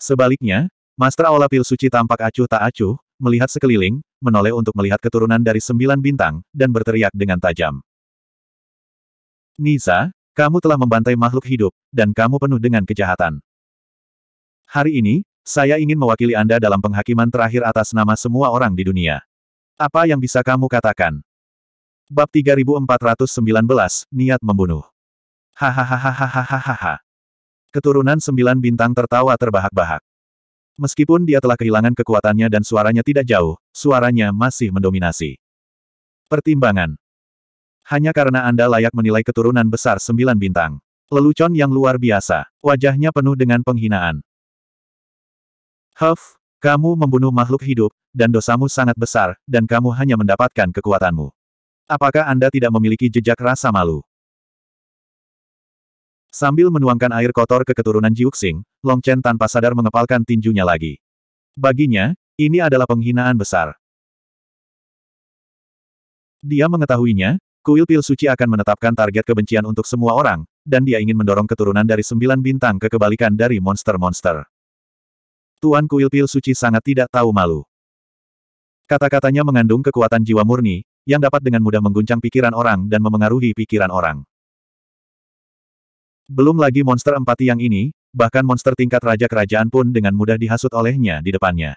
Sebaliknya, Master Aula Pil Suci tampak acuh tak acuh, melihat sekeliling, menoleh untuk melihat keturunan dari sembilan bintang, dan berteriak dengan tajam. Nisa, kamu telah membantai makhluk hidup, dan kamu penuh dengan kejahatan. Hari ini, saya ingin mewakili Anda dalam penghakiman terakhir atas nama semua orang di dunia. Apa yang bisa kamu katakan? Bab 3419, Niat Membunuh. Hahaha. Keturunan sembilan bintang tertawa terbahak-bahak. Meskipun dia telah kehilangan kekuatannya dan suaranya tidak jauh, suaranya masih mendominasi. Pertimbangan. Hanya karena Anda layak menilai keturunan besar sembilan bintang. Lelucon yang luar biasa. Wajahnya penuh dengan penghinaan. Huff, kamu membunuh makhluk hidup, dan dosamu sangat besar, dan kamu hanya mendapatkan kekuatanmu. Apakah Anda tidak memiliki jejak rasa malu? Sambil menuangkan air kotor ke keturunan Jiuxing, Long Chen tanpa sadar mengepalkan tinjunya lagi. Baginya, ini adalah penghinaan besar. Dia mengetahuinya, kuil pil suci akan menetapkan target kebencian untuk semua orang, dan dia ingin mendorong keturunan dari sembilan bintang ke kebalikan dari monster-monster. Tuan kuil pil suci sangat tidak tahu malu. Kata-katanya mengandung kekuatan jiwa murni, yang dapat dengan mudah mengguncang pikiran orang dan memengaruhi pikiran orang. Belum lagi monster empati yang ini, bahkan monster tingkat raja kerajaan pun dengan mudah dihasut olehnya di depannya.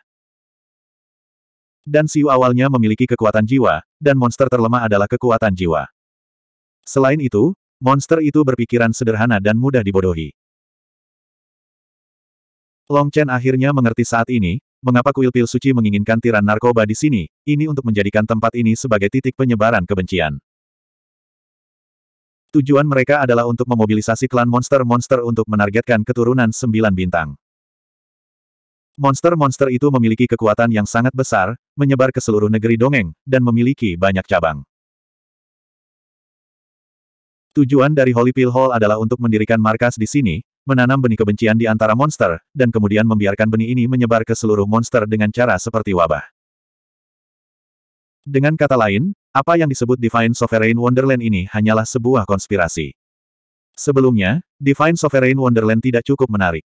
Dan Siu awalnya memiliki kekuatan jiwa, dan monster terlemah adalah kekuatan jiwa. Selain itu, monster itu berpikiran sederhana dan mudah dibodohi. Long Chen akhirnya mengerti saat ini, mengapa kuil pil suci menginginkan tiran narkoba di sini, ini untuk menjadikan tempat ini sebagai titik penyebaran kebencian. Tujuan mereka adalah untuk memobilisasi klan monster-monster untuk menargetkan keturunan sembilan bintang. Monster-monster itu memiliki kekuatan yang sangat besar, menyebar ke seluruh negeri dongeng, dan memiliki banyak cabang. Tujuan dari Holy Pill Hall adalah untuk mendirikan markas di sini, menanam benih kebencian di antara monster, dan kemudian membiarkan benih ini menyebar ke seluruh monster dengan cara seperti wabah. Dengan kata lain, apa yang disebut Divine Sovereign Wonderland ini hanyalah sebuah konspirasi. Sebelumnya, Divine Sovereign Wonderland tidak cukup menarik.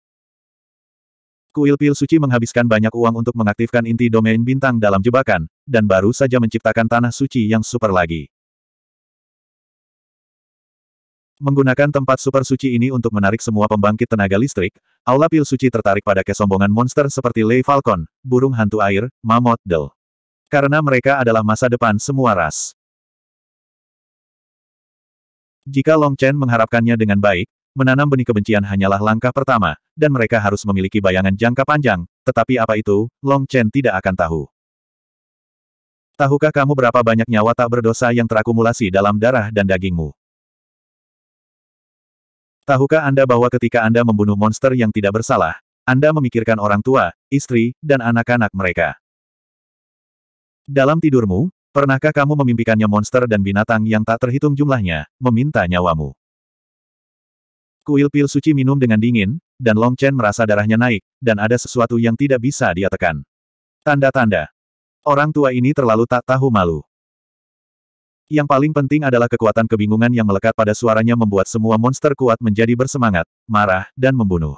Kuil Pil Suci menghabiskan banyak uang untuk mengaktifkan inti domain bintang dalam jebakan, dan baru saja menciptakan tanah suci yang super lagi. Menggunakan tempat super suci ini untuk menarik semua pembangkit tenaga listrik, Aula Pil Suci tertarik pada kesombongan monster seperti Lei Falcon, burung hantu air, Mamot Del karena mereka adalah masa depan semua ras. Jika Long Chen mengharapkannya dengan baik, menanam benih kebencian hanyalah langkah pertama, dan mereka harus memiliki bayangan jangka panjang, tetapi apa itu, Long Chen tidak akan tahu. Tahukah kamu berapa banyak nyawa tak berdosa yang terakumulasi dalam darah dan dagingmu? Tahukah Anda bahwa ketika Anda membunuh monster yang tidak bersalah, Anda memikirkan orang tua, istri, dan anak-anak mereka? Dalam tidurmu, pernahkah kamu memimpikannya monster dan binatang yang tak terhitung jumlahnya, meminta nyawamu? Kuil pil suci minum dengan dingin, dan Long Chen merasa darahnya naik, dan ada sesuatu yang tidak bisa dia tekan. Tanda-tanda. Orang tua ini terlalu tak tahu malu. Yang paling penting adalah kekuatan kebingungan yang melekat pada suaranya membuat semua monster kuat menjadi bersemangat, marah, dan membunuh.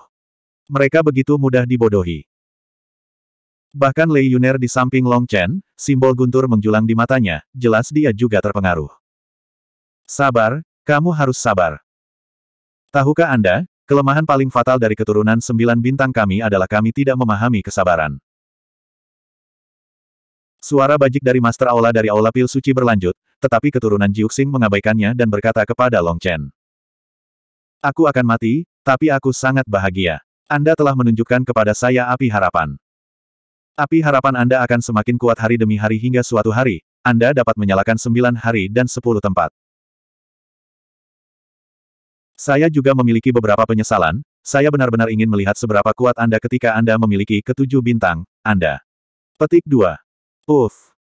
Mereka begitu mudah dibodohi. Bahkan Lei Yuner di samping Long Chen, simbol guntur menjulang di matanya, jelas dia juga terpengaruh. Sabar, kamu harus sabar. Tahukah Anda, kelemahan paling fatal dari keturunan sembilan bintang kami adalah kami tidak memahami kesabaran. Suara bajik dari Master Aula dari Aula Pil Suci berlanjut, tetapi keturunan Jiuxing mengabaikannya dan berkata kepada Long Chen. Aku akan mati, tapi aku sangat bahagia. Anda telah menunjukkan kepada saya api harapan. Api harapan Anda akan semakin kuat hari demi hari hingga suatu hari, Anda dapat menyalakan sembilan hari dan sepuluh tempat. Saya juga memiliki beberapa penyesalan, saya benar-benar ingin melihat seberapa kuat Anda ketika Anda memiliki ketujuh bintang, Anda. Petik 2. Uff.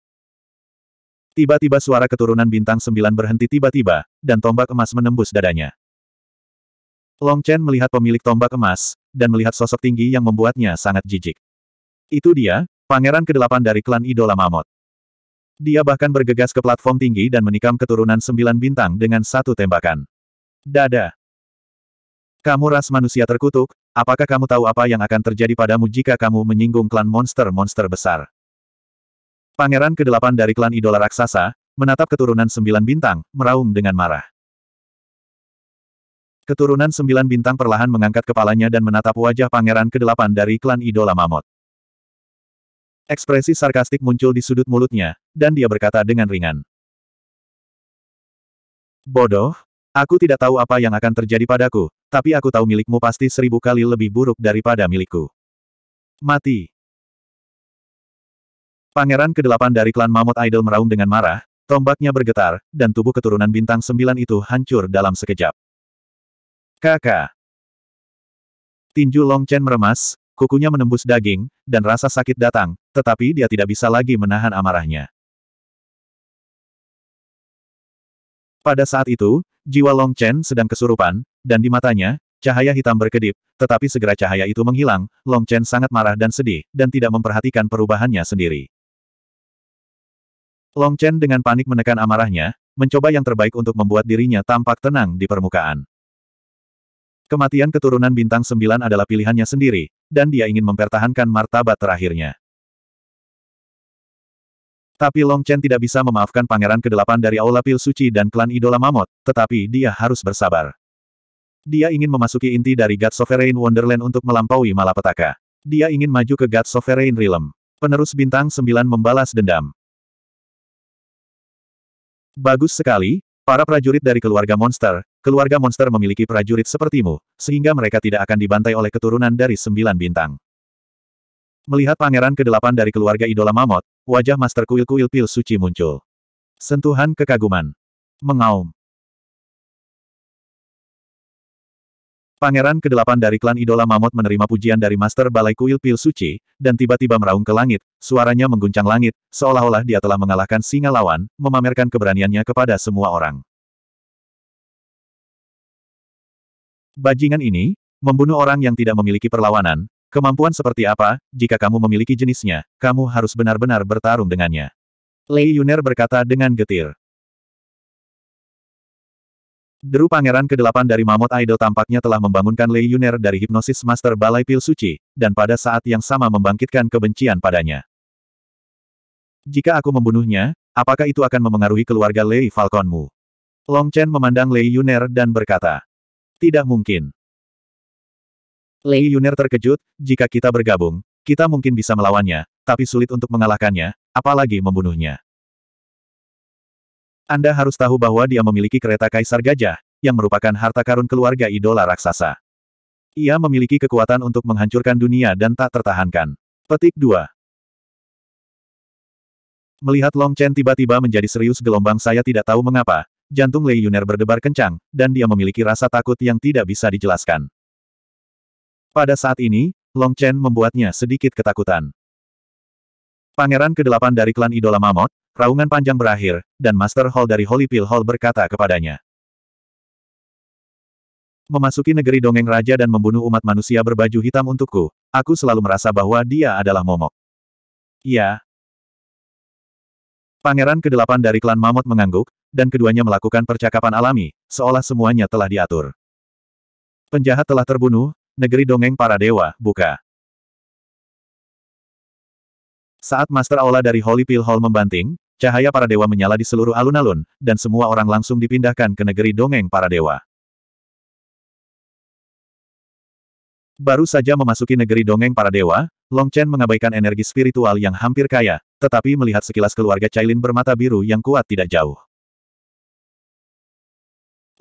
Tiba-tiba suara keturunan bintang sembilan berhenti tiba-tiba, dan tombak emas menembus dadanya. Long Chen melihat pemilik tombak emas, dan melihat sosok tinggi yang membuatnya sangat jijik. Itu dia, pangeran kedelapan dari klan idola Mamot. Dia bahkan bergegas ke platform tinggi dan menikam keturunan sembilan bintang dengan satu tembakan. Dada. Kamu ras manusia terkutuk, apakah kamu tahu apa yang akan terjadi padamu jika kamu menyinggung klan monster-monster besar? Pangeran kedelapan dari klan idola raksasa, menatap keturunan sembilan bintang, meraung dengan marah. Keturunan sembilan bintang perlahan mengangkat kepalanya dan menatap wajah pangeran kedelapan dari klan idola Mamot. Ekspresi sarkastik muncul di sudut mulutnya, dan dia berkata dengan ringan. Bodoh, aku tidak tahu apa yang akan terjadi padaku, tapi aku tahu milikmu pasti seribu kali lebih buruk daripada milikku. Mati. Pangeran kedelapan dari klan Mammoth Idol meraung dengan marah, tombaknya bergetar, dan tubuh keturunan bintang sembilan itu hancur dalam sekejap. Kakak. Tinju Long Chen meremas, Kukunya menembus daging, dan rasa sakit datang, tetapi dia tidak bisa lagi menahan amarahnya. Pada saat itu, jiwa Long Chen sedang kesurupan, dan di matanya, cahaya hitam berkedip, tetapi segera cahaya itu menghilang, Long Chen sangat marah dan sedih, dan tidak memperhatikan perubahannya sendiri. Long Chen dengan panik menekan amarahnya, mencoba yang terbaik untuk membuat dirinya tampak tenang di permukaan. Kematian keturunan bintang sembilan adalah pilihannya sendiri, dan dia ingin mempertahankan martabat terakhirnya. Tapi Long Chen tidak bisa memaafkan pangeran kedelapan dari Aula Pil Suci dan klan idola Mamot, tetapi dia harus bersabar. Dia ingin memasuki inti dari God Sovereign Wonderland untuk melampaui malapetaka. Dia ingin maju ke God Sovereign Realm. Penerus bintang sembilan membalas dendam. Bagus sekali, para prajurit dari keluarga monster, keluarga monster memiliki prajurit sepertimu, sehingga mereka tidak akan dibantai oleh keturunan dari sembilan bintang. Melihat pangeran Kedelapan dari keluarga idola mamot, wajah master kuil-kuil pil suci muncul. Sentuhan kekaguman. Mengaum. Pangeran Kedelapan dari klan idola mamot menerima pujian dari master balai kuil pil suci, dan tiba-tiba meraung ke langit, suaranya mengguncang langit, seolah-olah dia telah mengalahkan singa lawan, memamerkan keberaniannya kepada semua orang. Bajingan ini, membunuh orang yang tidak memiliki perlawanan, kemampuan seperti apa, jika kamu memiliki jenisnya, kamu harus benar-benar bertarung dengannya. Lei Yuner berkata dengan getir. Deru Pangeran ke-8 dari Mamot Idol tampaknya telah membangunkan Lei Yuner dari hipnosis Master Balai Pil Suci, dan pada saat yang sama membangkitkan kebencian padanya. Jika aku membunuhnya, apakah itu akan memengaruhi keluarga Lei Falconmu? Long Chen memandang Lei Yuner dan berkata, tidak mungkin. Lei Yuner terkejut, jika kita bergabung, kita mungkin bisa melawannya, tapi sulit untuk mengalahkannya, apalagi membunuhnya. Anda harus tahu bahwa dia memiliki kereta Kaisar Gajah, yang merupakan harta karun keluarga idola raksasa. Ia memiliki kekuatan untuk menghancurkan dunia dan tak tertahankan. Petik 2 Melihat Long Chen tiba-tiba menjadi serius gelombang saya tidak tahu mengapa, jantung Lei Yuner berdebar kencang, dan dia memiliki rasa takut yang tidak bisa dijelaskan. Pada saat ini, Long Chen membuatnya sedikit ketakutan. Pangeran ke-8 dari klan idola Mamot, raungan panjang berakhir, dan Master Hall dari Holy Pill Hall berkata kepadanya. Memasuki negeri dongeng raja dan membunuh umat manusia berbaju hitam untukku, aku selalu merasa bahwa dia adalah momok. Iya, Pangeran ke-8 dari klan Mamot mengangguk, dan keduanya melakukan percakapan alami, seolah semuanya telah diatur. Penjahat telah terbunuh, negeri dongeng para dewa, buka. Saat Master Aula dari Holy Pill Hall membanting, cahaya para dewa menyala di seluruh alun-alun, dan semua orang langsung dipindahkan ke negeri dongeng para dewa. Baru saja memasuki negeri dongeng para dewa, Long Chen mengabaikan energi spiritual yang hampir kaya, tetapi melihat sekilas keluarga Cailin bermata biru yang kuat tidak jauh.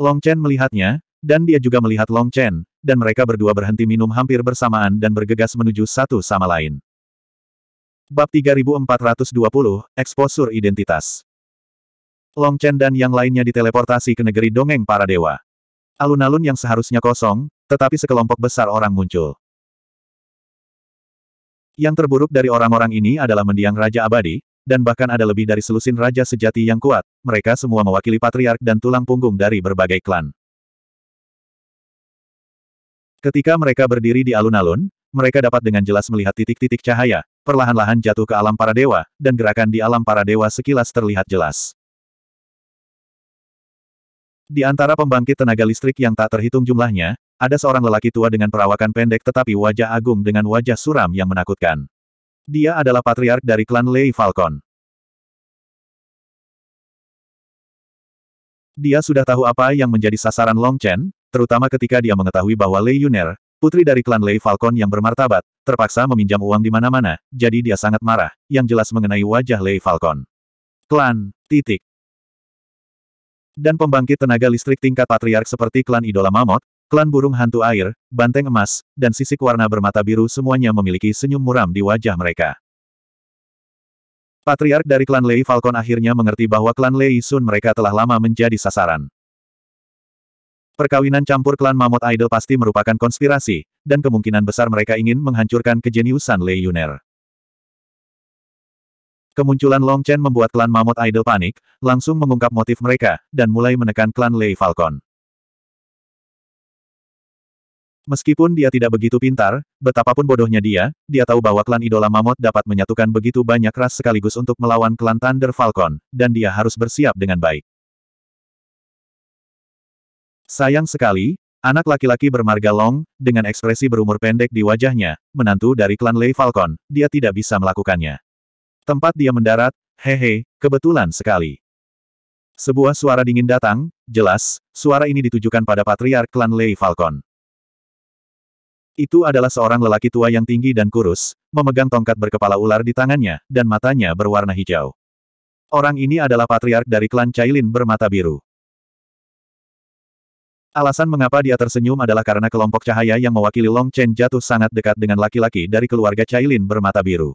Long Chen melihatnya, dan dia juga melihat Long Chen, dan mereka berdua berhenti minum hampir bersamaan dan bergegas menuju satu sama lain. Bab 3420, Eksposur Identitas Long Chen dan yang lainnya diteleportasi ke negeri dongeng para dewa. Alun-alun yang seharusnya kosong, tetapi sekelompok besar orang muncul. Yang terburuk dari orang-orang ini adalah mendiang Raja Abadi, dan bahkan ada lebih dari selusin raja sejati yang kuat, mereka semua mewakili patriark dan tulang punggung dari berbagai klan. Ketika mereka berdiri di alun-alun, mereka dapat dengan jelas melihat titik-titik cahaya, perlahan-lahan jatuh ke alam para dewa, dan gerakan di alam para dewa sekilas terlihat jelas. Di antara pembangkit tenaga listrik yang tak terhitung jumlahnya, ada seorang lelaki tua dengan perawakan pendek tetapi wajah agung dengan wajah suram yang menakutkan. Dia adalah patriark dari klan Lei Falcon. Dia sudah tahu apa yang menjadi sasaran Long Chen, terutama ketika dia mengetahui bahwa Lei Yuner, putri dari klan Lei Falcon yang bermartabat, terpaksa meminjam uang di mana-mana, jadi dia sangat marah, yang jelas mengenai wajah Lei Falcon. Klan, titik. Dan pembangkit tenaga listrik tingkat patriark seperti klan idola Mamot, Klan burung hantu air, banteng emas, dan sisik warna bermata biru semuanya memiliki senyum muram di wajah mereka. Patriark dari klan Lei Falcon akhirnya mengerti bahwa klan Lei Sun mereka telah lama menjadi sasaran. Perkawinan campur klan Mammoth Idol pasti merupakan konspirasi, dan kemungkinan besar mereka ingin menghancurkan kejeniusan Lei Yuner. Kemunculan Long Chen membuat klan Mammoth Idol panik, langsung mengungkap motif mereka, dan mulai menekan klan Lei Falcon. Meskipun dia tidak begitu pintar, betapapun bodohnya dia, dia tahu bahwa klan idola Mamot dapat menyatukan begitu banyak ras sekaligus untuk melawan klan Thunder Falcon, dan dia harus bersiap dengan baik. Sayang sekali, anak laki-laki bermarga Long, dengan ekspresi berumur pendek di wajahnya, menantu dari klan Lei Falcon, dia tidak bisa melakukannya. Tempat dia mendarat, hehe, kebetulan sekali. Sebuah suara dingin datang, jelas, suara ini ditujukan pada patriark klan Lei Falcon. Itu adalah seorang lelaki tua yang tinggi dan kurus, memegang tongkat berkepala ular di tangannya, dan matanya berwarna hijau. Orang ini adalah patriark dari klan Cailin bermata biru. Alasan mengapa dia tersenyum adalah karena kelompok cahaya yang mewakili Long Chen jatuh sangat dekat dengan laki-laki dari keluarga Cailin bermata biru.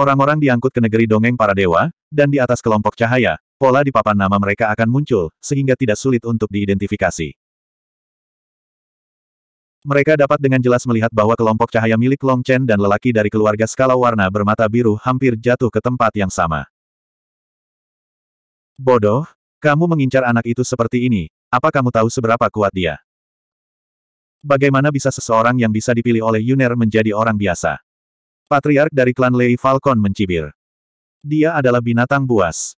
Orang-orang diangkut ke negeri dongeng para dewa, dan di atas kelompok cahaya, pola di papan nama mereka akan muncul, sehingga tidak sulit untuk diidentifikasi. Mereka dapat dengan jelas melihat bahwa kelompok cahaya milik Long Chen dan lelaki dari keluarga skala warna bermata biru hampir jatuh ke tempat yang sama. Bodoh, kamu mengincar anak itu seperti ini, apa kamu tahu seberapa kuat dia? Bagaimana bisa seseorang yang bisa dipilih oleh Yuner menjadi orang biasa? Patriark dari klan Lei Falcon mencibir. Dia adalah binatang buas.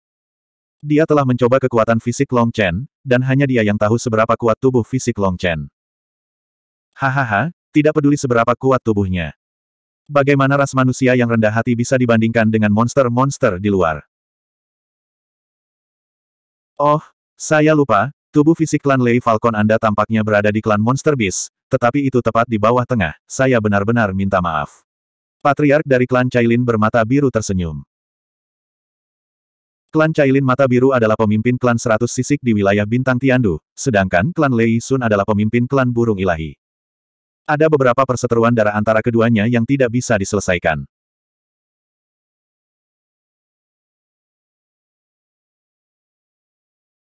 Dia telah mencoba kekuatan fisik Long Chen, dan hanya dia yang tahu seberapa kuat tubuh fisik Long Chen. Hahaha, tidak peduli seberapa kuat tubuhnya. Bagaimana ras manusia yang rendah hati bisa dibandingkan dengan monster-monster di luar? Oh, saya lupa, tubuh fisik klan Lei Falcon Anda tampaknya berada di klan Monster Beast, tetapi itu tepat di bawah tengah, saya benar-benar minta maaf. Patriark dari klan Cailin bermata biru tersenyum. Klan Cailin Mata Biru adalah pemimpin klan Seratus sisik di wilayah Bintang Tiandu, sedangkan klan Lei Sun adalah pemimpin klan Burung Ilahi. Ada beberapa perseteruan darah antara keduanya yang tidak bisa diselesaikan.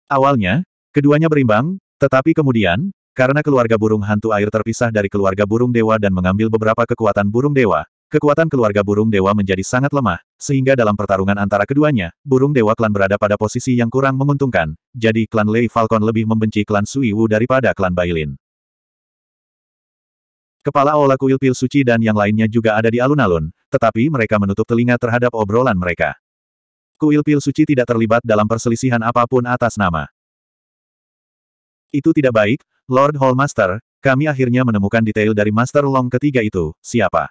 Awalnya, keduanya berimbang, tetapi kemudian, karena keluarga burung hantu air terpisah dari keluarga burung dewa dan mengambil beberapa kekuatan burung dewa, Kekuatan keluarga burung dewa menjadi sangat lemah, sehingga dalam pertarungan antara keduanya, burung dewa klan berada pada posisi yang kurang menguntungkan, jadi klan Lei Falcon lebih membenci klan Sui Wu daripada klan Bailin. Kepala Ola Kuil Pil Suci dan yang lainnya juga ada di alun-alun, tetapi mereka menutup telinga terhadap obrolan mereka. Kuil Pil Suci tidak terlibat dalam perselisihan apapun atas nama. Itu tidak baik, Lord Hallmaster, kami akhirnya menemukan detail dari Master Long ketiga itu, siapa.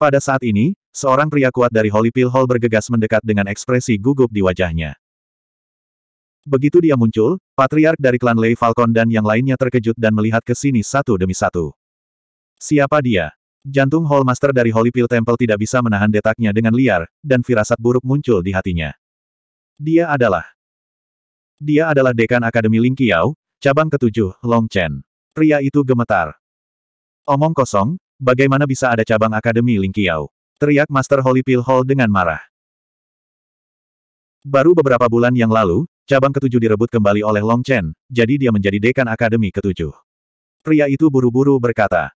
Pada saat ini, seorang pria kuat dari Holy Pill Hall bergegas mendekat dengan ekspresi gugup di wajahnya. Begitu dia muncul, patriark dari klan Lei Falcon dan yang lainnya terkejut dan melihat ke sini satu demi satu. Siapa dia? Jantung Master dari Holy Pill Temple tidak bisa menahan detaknya dengan liar, dan firasat buruk muncul di hatinya. Dia adalah Dia adalah Dekan Akademi Ling Kiao, cabang ketujuh, Long Chen. Pria itu gemetar. Omong kosong, bagaimana bisa ada cabang Akademi Ling Kiao? Teriak Master Holy Pill Hall dengan marah. Baru beberapa bulan yang lalu, cabang ketujuh direbut kembali oleh Long Chen, jadi dia menjadi Dekan Akademi ketujuh. Pria itu buru-buru berkata,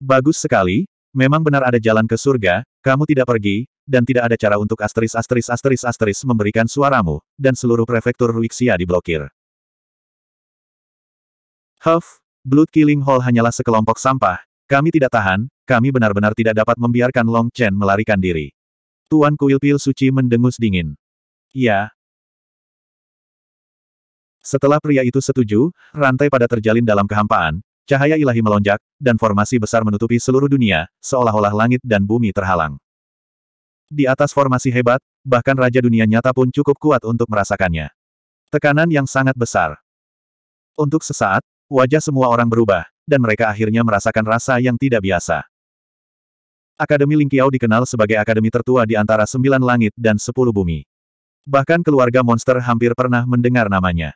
Bagus sekali, memang benar ada jalan ke surga, kamu tidak pergi, dan tidak ada cara untuk asteris asteris asteris asteris memberikan suaramu, dan seluruh prefektur Ruixia diblokir. Huff, Blood Killing Hall hanyalah sekelompok sampah, kami tidak tahan, kami benar-benar tidak dapat membiarkan Long Chen melarikan diri. Tuan Kuil Pil Suci mendengus dingin. Ya. Setelah pria itu setuju, rantai pada terjalin dalam kehampaan, Cahaya ilahi melonjak, dan formasi besar menutupi seluruh dunia, seolah-olah langit dan bumi terhalang. Di atas formasi hebat, bahkan Raja Dunia Nyata pun cukup kuat untuk merasakannya. Tekanan yang sangat besar. Untuk sesaat, wajah semua orang berubah, dan mereka akhirnya merasakan rasa yang tidak biasa. Akademi Lingqiao dikenal sebagai akademi tertua di antara sembilan langit dan sepuluh bumi. Bahkan keluarga monster hampir pernah mendengar namanya.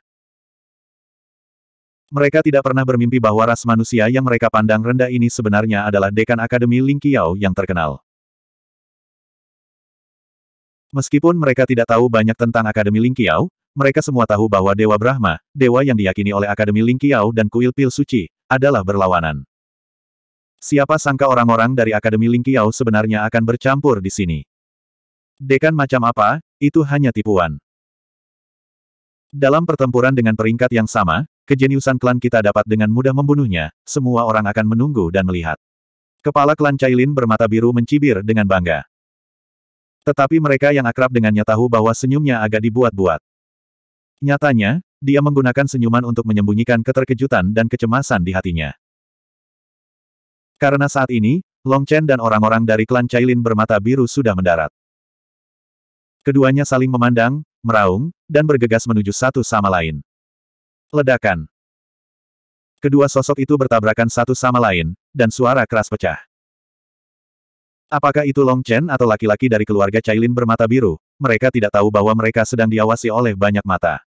Mereka tidak pernah bermimpi bahwa ras manusia yang mereka pandang rendah ini sebenarnya adalah dekan Akademi Ling Qiao yang terkenal. Meskipun mereka tidak tahu banyak tentang Akademi Ling Qiao, mereka semua tahu bahwa Dewa Brahma, dewa yang diyakini oleh Akademi Ling Qiao dan Kuil Pil Suci, adalah berlawanan. Siapa sangka orang-orang dari Akademi Ling Qiao sebenarnya akan bercampur di sini. Dekan macam apa, itu hanya tipuan. Dalam pertempuran dengan peringkat yang sama, kejeniusan klan kita dapat dengan mudah membunuhnya, semua orang akan menunggu dan melihat. Kepala klan Cailin bermata biru mencibir dengan bangga. Tetapi mereka yang akrab dengannya tahu bahwa senyumnya agak dibuat-buat. Nyatanya, dia menggunakan senyuman untuk menyembunyikan keterkejutan dan kecemasan di hatinya. Karena saat ini, Long Chen dan orang-orang dari klan Cailin bermata biru sudah mendarat. Keduanya saling memandang, meraung, dan bergegas menuju satu sama lain. Ledakan. Kedua sosok itu bertabrakan satu sama lain, dan suara keras pecah. Apakah itu Long Chen atau laki-laki dari keluarga Cailin bermata biru? Mereka tidak tahu bahwa mereka sedang diawasi oleh banyak mata.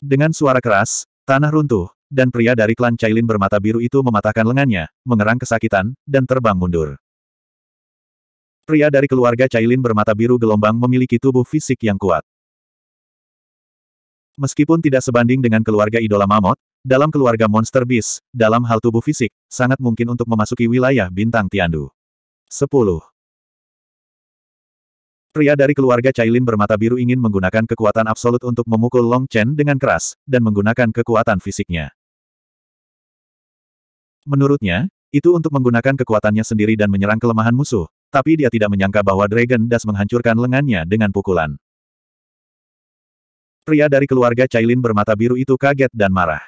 Dengan suara keras, tanah runtuh, dan pria dari klan Cailin bermata biru itu mematahkan lengannya, mengerang kesakitan, dan terbang mundur. Pria dari keluarga Cailin bermata biru gelombang memiliki tubuh fisik yang kuat. Meskipun tidak sebanding dengan keluarga idola Mamot, dalam keluarga Monster Beast, dalam hal tubuh fisik, sangat mungkin untuk memasuki wilayah bintang Tiandu. 10. Pria dari keluarga Cailin bermata biru ingin menggunakan kekuatan absolut untuk memukul Long Chen dengan keras, dan menggunakan kekuatan fisiknya. Menurutnya, itu untuk menggunakan kekuatannya sendiri dan menyerang kelemahan musuh, tapi dia tidak menyangka bahwa Dragon Das menghancurkan lengannya dengan pukulan. Pria dari keluarga Cailin bermata biru itu kaget dan marah.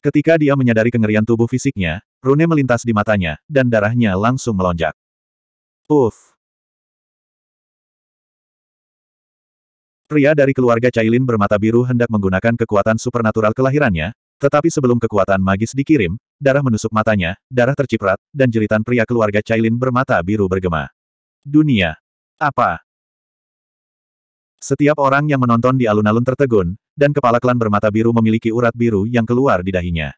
Ketika dia menyadari kengerian tubuh fisiknya, rune melintas di matanya, dan darahnya langsung melonjak. Uff! Pria dari keluarga Cailin bermata biru hendak menggunakan kekuatan supernatural kelahirannya, tetapi sebelum kekuatan magis dikirim, darah menusuk matanya, darah terciprat, dan jeritan pria keluarga Cailin bermata biru bergema. Dunia. Apa? Setiap orang yang menonton di alun-alun tertegun, dan kepala klan bermata biru memiliki urat biru yang keluar di dahinya.